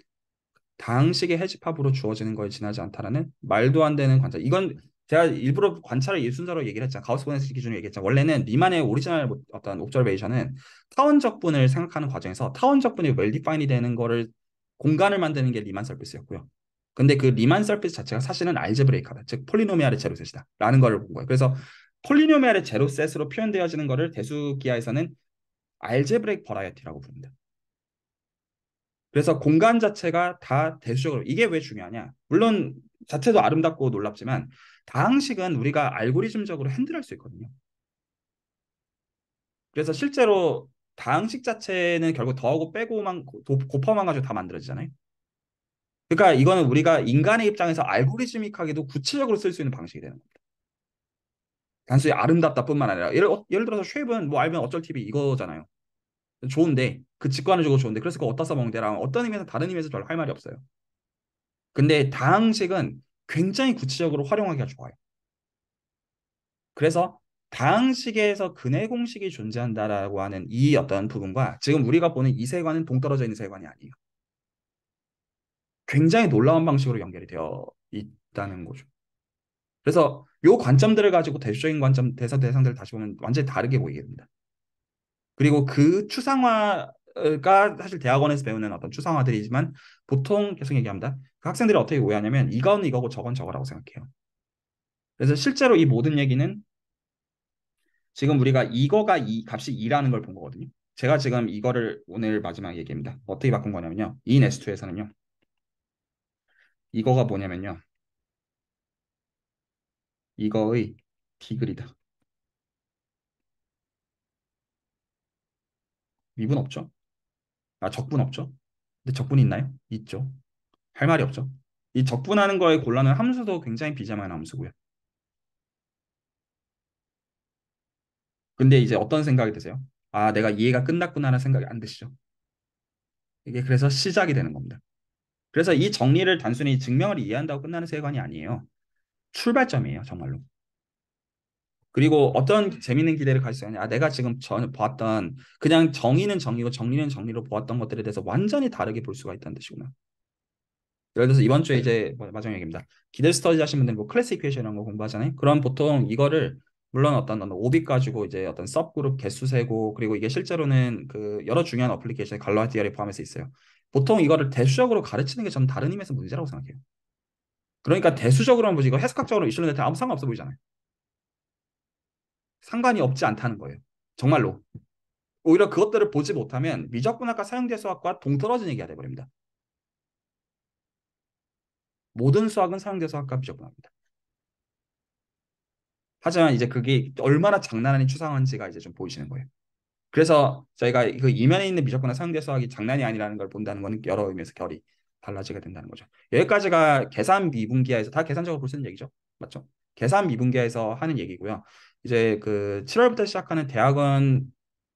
당식의 해집합으로 주어지는 거에 지나지 않다라는 말도 안 되는 관찰. 이건 제가 일부러 관찰을 일순서로 얘기를 했잖아. 가우스 보네스 기준으로 얘기했잖아. 원래는 미만의 오리지널 어떤 옵저베이션은 타원적분을 생각하는 과정에서 타원적분이 웰디파인이 되는 거를 공간을 만드는 게 리만 서피스였고요. 근데 그 리만 서피스 자체가 사실은 알제브레이크다. 즉폴리노미아르 제로셋이다. 라는 거를 본 거예요. 그래서 폴리노미아르 제로셋으로 표현되어지는 거를 대수기하에서는 알제브렉 레이 버라이어티라고 부릅니다. 그래서 공간 자체가 다 대수적으로 이게 왜 중요하냐? 물론 자체도 아름답고 놀랍지만 다항식은 우리가 알고리즘적으로 핸들할 수 있거든요. 그래서 실제로 다항식 자체는 결국 더하고 빼고만 곱하만 가지고 다 만들어지잖아요. 그러니까 이거는 우리가 인간의 입장에서 알고리즘하게도 구체적으로 쓸 수 있는 방식이 되는 겁니다. 단순히 아름답다뿐만 아니라 예를, 어, 예를 들어서 쉐입은 뭐 알면 어쩔 TV 이거잖아요. 좋은데 그 직관을 주고 좋은데 그래서 그거 어디다 써먹는데랑 어떤 의미에서 다른 의미에서 별로 할 말이 없어요. 근데 다항식은 굉장히 구체적으로 활용하기가 좋아요. 그래서 다항식에서 근해 공식이 존재한다라고 하는 이 어떤 부분과 지금 우리가 보는 이 세관은 동떨어져 있는 세관이 아니에요. 굉장히 놀라운 방식으로 연결이 되어 있다는 거죠. 그래서 요 관점들을 가지고 대조적인 관점 대사 대상들을 다시 보면 완전히 다르게 보이게 됩니다. 그리고 그 추상화가 사실 대학원에서 배우는 어떤 추상화들이지만 보통 계속 얘기합니다. 그 학생들이 어떻게 오해하냐면 이건 이거고 저건 저거라고 생각해요. 그래서 실제로 이 모든 얘기는 지금 우리가 이거가 이 값이 2라는 걸 본 거거든요. 제가 지금 이거를 오늘 마지막 얘기입니다. 어떻게 바꾼 거냐면요. 이 n S2에서는요. 이거가 뭐냐면요. 이거의 디귿이다. 미분 없죠? 아 적분 없죠? 근데 적분 있나요? 있죠. 할 말이 없죠. 이 적분하는 거에 곤란한 함수도 굉장히 비자만 함수고요. 근데 이제 어떤 생각이 드세요? 아 내가 이해가 끝났구나라는 생각이 안 드시죠? 이게 그래서 시작이 되는 겁니다. 그래서 이 정리를 단순히 증명을 이해한다고 끝나는 세관이 아니에요. 출발점이에요, 정말로. 그리고 어떤 재밌는 기대를 가질 수 있냐? 아, 내가 지금 전 보았던 그냥 정의는 정의고 정리는 정리로 보았던 것들에 대해서 완전히 다르게 볼 수가 있다는 뜻이구나. 예를 들어서 이번 주에 이제 마지막 얘기입니다. 기대 스터디 하신 분들 뭐 클래식 스 퀘션 이런 거 공부하잖아요. 그럼 보통 이거를 물론 어떤 오비 가지고 이제 어떤 서브 그룹 개수 세고 그리고 이게 실제로는 그 여러 중요한 어플리케이션에 갈로아 디아리 포함해서 있어요. 보통 이거를 대수적으로 가르치는 게 저는 다른 의미에서 문제라고 생각해요. 그러니까 대수적으로만 보시고 해석학적으로 이슈론한테 아무 상관없어 보이잖아요. 상관이 없지 않다는 거예요. 정말로. 오히려 그것들을 보지 못하면 미적분학과 사용대 수학과 동떨어진 얘기가 돼버립니다. 모든 수학은 사용대 수학과 미적분학입니다 하지만 이제 그게 얼마나 장난하는 추상한지가 이제 좀 보이시는 거예요. 그래서 저희가 그 이면에 있는 미적분학 사용대 수학이 장난이 아니라는 걸 본다는 것은 여러 의미에서 결이 달라지게 된다는 거죠. 여기까지가 계산 미분기하에서 다 계산적으로 볼 수 있는 얘기죠. 맞죠? 계산 미분기하에서 하는 얘기고요. 이제 그 7월부터 시작하는 대학원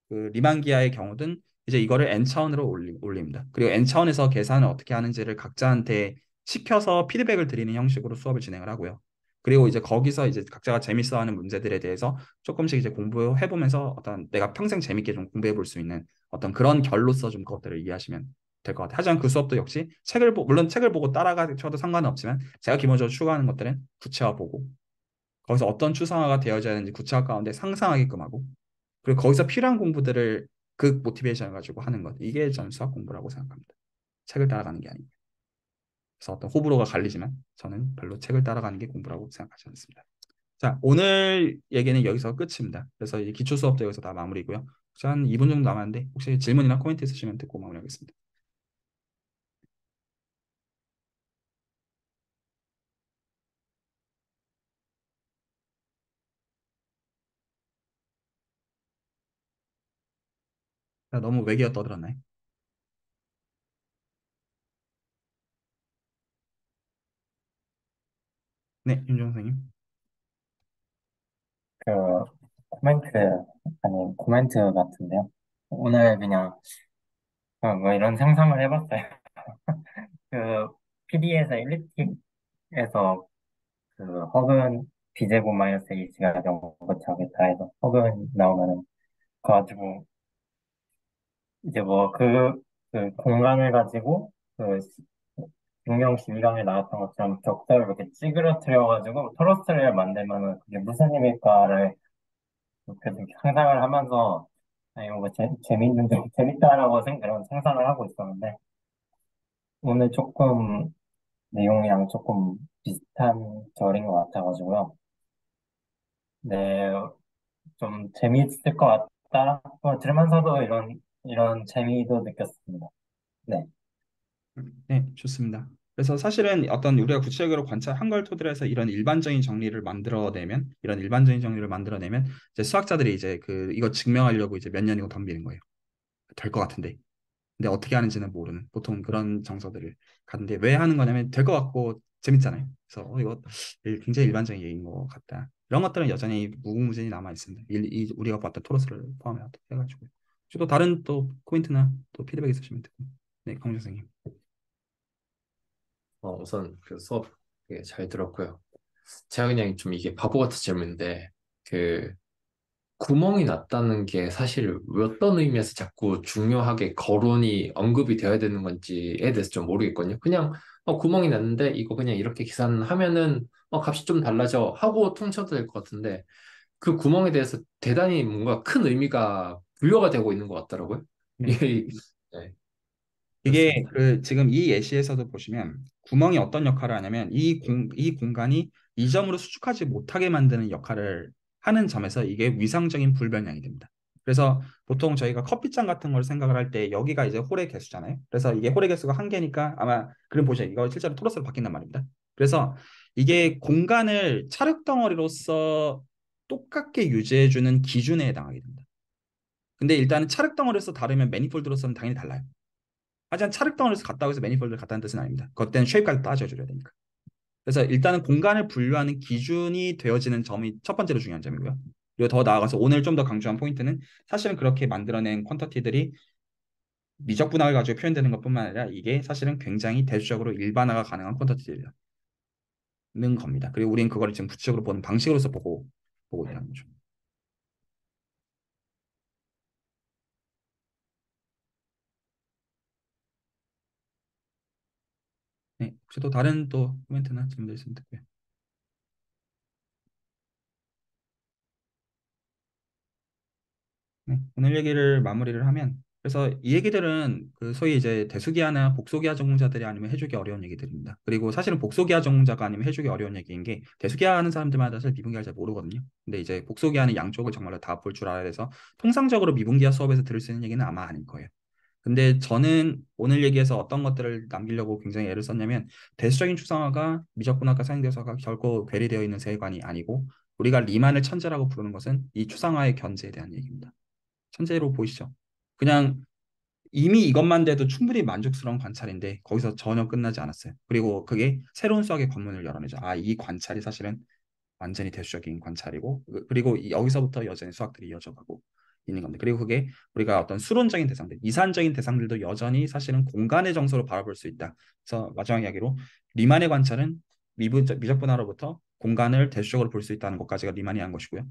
그리만기아의 경우든 이제 이거를 n 차원으로 올리, 올립니다. 그리고 n 차원에서 계산을 어떻게 하는지를 각자한테 시켜서 피드백을 드리는 형식으로 수업을 진행을 하고요. 그리고 이제 거기서 이제 각자가 재밌어하는 문제들에 대해서 조금씩 이제 공부해 보면서 어떤 내가 평생 재밌게 좀 공부해 볼 수 있는 어떤 그런 결로서 좀 그것들을 이해하시면 될것 같아요. 하지만 그 수업도 역시 책을 보, 물론 책을 보고 따라가셔도 상관은 없지만 제가 기본적으로 추구하는 것들은 구체화 보고 거기서 어떤 추상화가 되어져야 하는지 구체화 가운데 상상하게끔 하고 그리고 거기서 필요한 공부들을 그 모티베이션 가지고 하는 것 이게 저는 수학 공부라고 생각합니다. 책을 따라가는 게아니에요 그래서 어떤 호불호가 갈리지만 저는 별로 책을 따라가는 게 공부라고 생각하지 않습니다. 자 오늘 얘기는 여기서 끝입니다. 그래서 기초 수업도 여기서 다 마무리고요. 혹시 한 2분 정도 남았는데 혹시 질문이나 코멘트 있으시면 듣고 마무리하겠습니다. 너무 외계어 떠들었네. 네, 윤정 선생님. 그 코멘트 아니 코멘트 같은데요. 오늘 그냥 어, 뭐 이런 상상을 해봤어요. 그 PD에서 일리틱에서 그 허근 비제곱 마이너스 이시가 정보차겠다 해서 허근 나오면은 그래가지고 이제 뭐 그, 그 공간을 가지고 그 시- 중경 기미강에 나왔던 것처럼 벽돌을 이렇게 찌그러뜨려가지고 토러스를 만들면은 그게 무슨 일일까를 이렇게 상상을 하면서 아, 이거 뭐 재, 재밌는, 재밌다라고 생, 그런 상상을 하고 있었는데 오늘 조금 내용이랑 조금 비슷한 결인 것 같아가지고요. 네, 좀 재미있을 것 같다. 뭐 들으면서도 이런 이런 재미도 느꼈습니다. 네. 네, 좋습니다. 그래서 사실은 어떤 우리가 구체적으로 관찰한 걸 토대로 해서 이런 일반적인 정리를 만들어내면 이런 일반적인 정리를 만들어내면 이제 수학자들이 이제 그 이거 증명하려고 이제 몇 년이고 덤비는 거예요. 될 것 같은데. 근데 어떻게 하는지는 모르는 보통 그런 정서들을 갖는데 왜 하는 거냐면 될 것 같고 재밌잖아요. 그래서 어, 이거 굉장히 일반적인 얘기인 것 같다. 이런 것들은 여전히 무궁무진히 남아 있습니다. 이, 이 우리가 봤던 토로스를 포함해가지고. 또 다른 또 코멘트나 또 피드백 있으시면 되고. 네, 강준 선생님. 어, 우선 그 수업 되잘 예, 들었고요. 제가 그냥 좀 이게 바보 같은 질문인데 그 구멍이 났다는 게 사실 어떤 의미에서 자꾸 중요하게 거론이 언급이 되어야 되는 건지에 대해서 좀 모르겠거든요. 그냥 어, 구멍이 났는데 이거 그냥 이렇게 계산하면은 어, 값이 좀 달라져 하고 퉁쳐도될 것 같은데 그 구멍에 대해서 대단히 뭔가 큰 의미가 분류가 되고 있는 것 같더라고요. 음. 예, 네. 이게 그 지금 이 예시에서도 보시면 구멍이 어떤 역할을 하냐면 이, 공, 이 공간이 이점으로 수축하지 못하게 만드는 역할을 하는 점에서 이게 위상적인 불변량이 됩니다. 그래서 보통 저희가 커피잔 같은 걸 생각을 할 때 여기가 이제 홀의 개수잖아요. 그래서 이게 홀의 개수가 한 개니까 아마 그림 보시면 이거 실제로 토러스로 바뀐단 말입니다. 그래서 이게 공간을 차흙 덩어리로서 똑같게 유지해주는 기준에 해당하게 됩니다. 근데 일단은 차륵 덩어리에서 다르면 매니폴드로서는 당연히 달라요. 하지만 차륵 덩어리에서 갔다고 해서 매니폴드를 갔다는 뜻은 아닙니다. 그때는 쉐입까지 따져줘야 되니까. 그래서 일단은 공간을 분류하는 기준이 되어지는 점이 첫 번째로 중요한 점이고요. 그리고 더 나아가서 오늘 좀 더 강조한 포인트는 사실은 그렇게 만들어낸 퀀터티들이 미적 분할을 가지고 표현되는 것뿐만 아니라 이게 사실은 굉장히 대수적으로 일반화가 가능한 퀀터티들이라는 겁니다. 그리고 우리는 그걸 지금 구체적으로 보는 방식으로서 보고 보고 있는 거죠. 혹시 또 다른 또 코멘트나 질문들 있으면 듣고요. 네, 오늘 얘기를 마무리를 하면 그래서 이 얘기들은 그 소위 이제 대수기아나 복소기아 전공자들이 아니면 해주기 어려운 얘기들입니다. 그리고 사실은 복소기아 전공자가 아니면 해주기 어려운 얘기인 게 대수기아 하는 사람들마다 사실 미분기아를 잘 모르거든요. 근데 이제 복소기아는 양쪽을 정말로 다 볼 줄 알아야 돼서 통상적으로 미분기아 수업에서 들을 수 있는 얘기는 아마 아닐 거예요. 근데 저는 오늘 얘기해서 어떤 것들을 남기려고 굉장히 애를 썼냐면 대수적인 추상화가 미적분학과 사용대수화가 결코 괴리되어 있는 세계관이 아니고 우리가 리만을 천재라고 부르는 것은 이 추상화의 견제에 대한 얘기입니다. 천재로 보이시죠? 그냥 이미 이것만 돼도 충분히 만족스러운 관찰인데 거기서 전혀 끝나지 않았어요. 그리고 그게 새로운 수학의 관문을 열어내죠. 아, 이 관찰이 사실은 완전히 대수적인 관찰이고 그리고 여기서부터 여전히 수학들이 이어져가고 있는 겁니다. 그리고 그게 우리가 어떤 수론적인 대상들, 이산적인 대상들도 여전히 사실은 공간의 정서로 바라볼 수 있다. 그래서 마지막 이야기로 리만의 관찰은 미적 분화로부터 공간을 대수적으로 볼 수 있다는 것까지가 리만이 한 것이고요.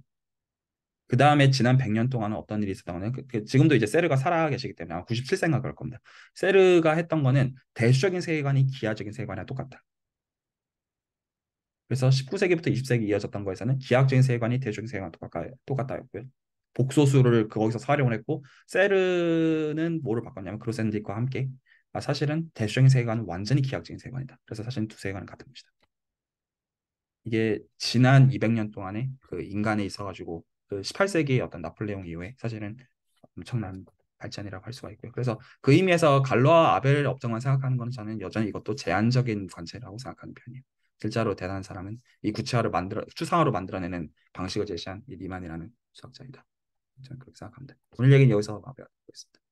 그 다음에 지난 100년 동안은 어떤 일이 있었다고는 그, 그, 지금도 이제 세르가 살아 계시기 때문에 아마 97세인가 그럴 겁니다. 세르가 했던 거는 대수적인 세계관이 기하적인 세계관이랑 똑같다. 그래서 19세기부터 20세기 이어졌던 거에서는 기하적인 세계관이 대중적인 세계관과 똑 똑같다였고요. 복소수를 그 거기서 사용을 했고 세르는 뭐를 바꿨냐면 크로센디과 함께 아, 사실은 대수적인 세계관은 완전히 기하학적인 세계관이다. 그래서 사실은 두 세계관은 같은 것이다. 이게 지난 200년 동안에 그 인간에 있어 가지고 그 18세기의 어떤 나폴레옹 이후에 사실은 엄청난 발전이라고 할 수가 있고요. 그래서 그 의미에서 갈로와 아벨 업종만 생각하는 것은 저는 여전히 이것도 제한적인 관찰라고 생각하는 편이에요. 실제로 대단한 사람은 이 구체화를 만들어 추상화로 만들어내는 방식을 제시한 이 리만이라는 수학자이다. 저는 그렇게 생각합니다. 오늘 얘기는 여기서 마무리하고 습니다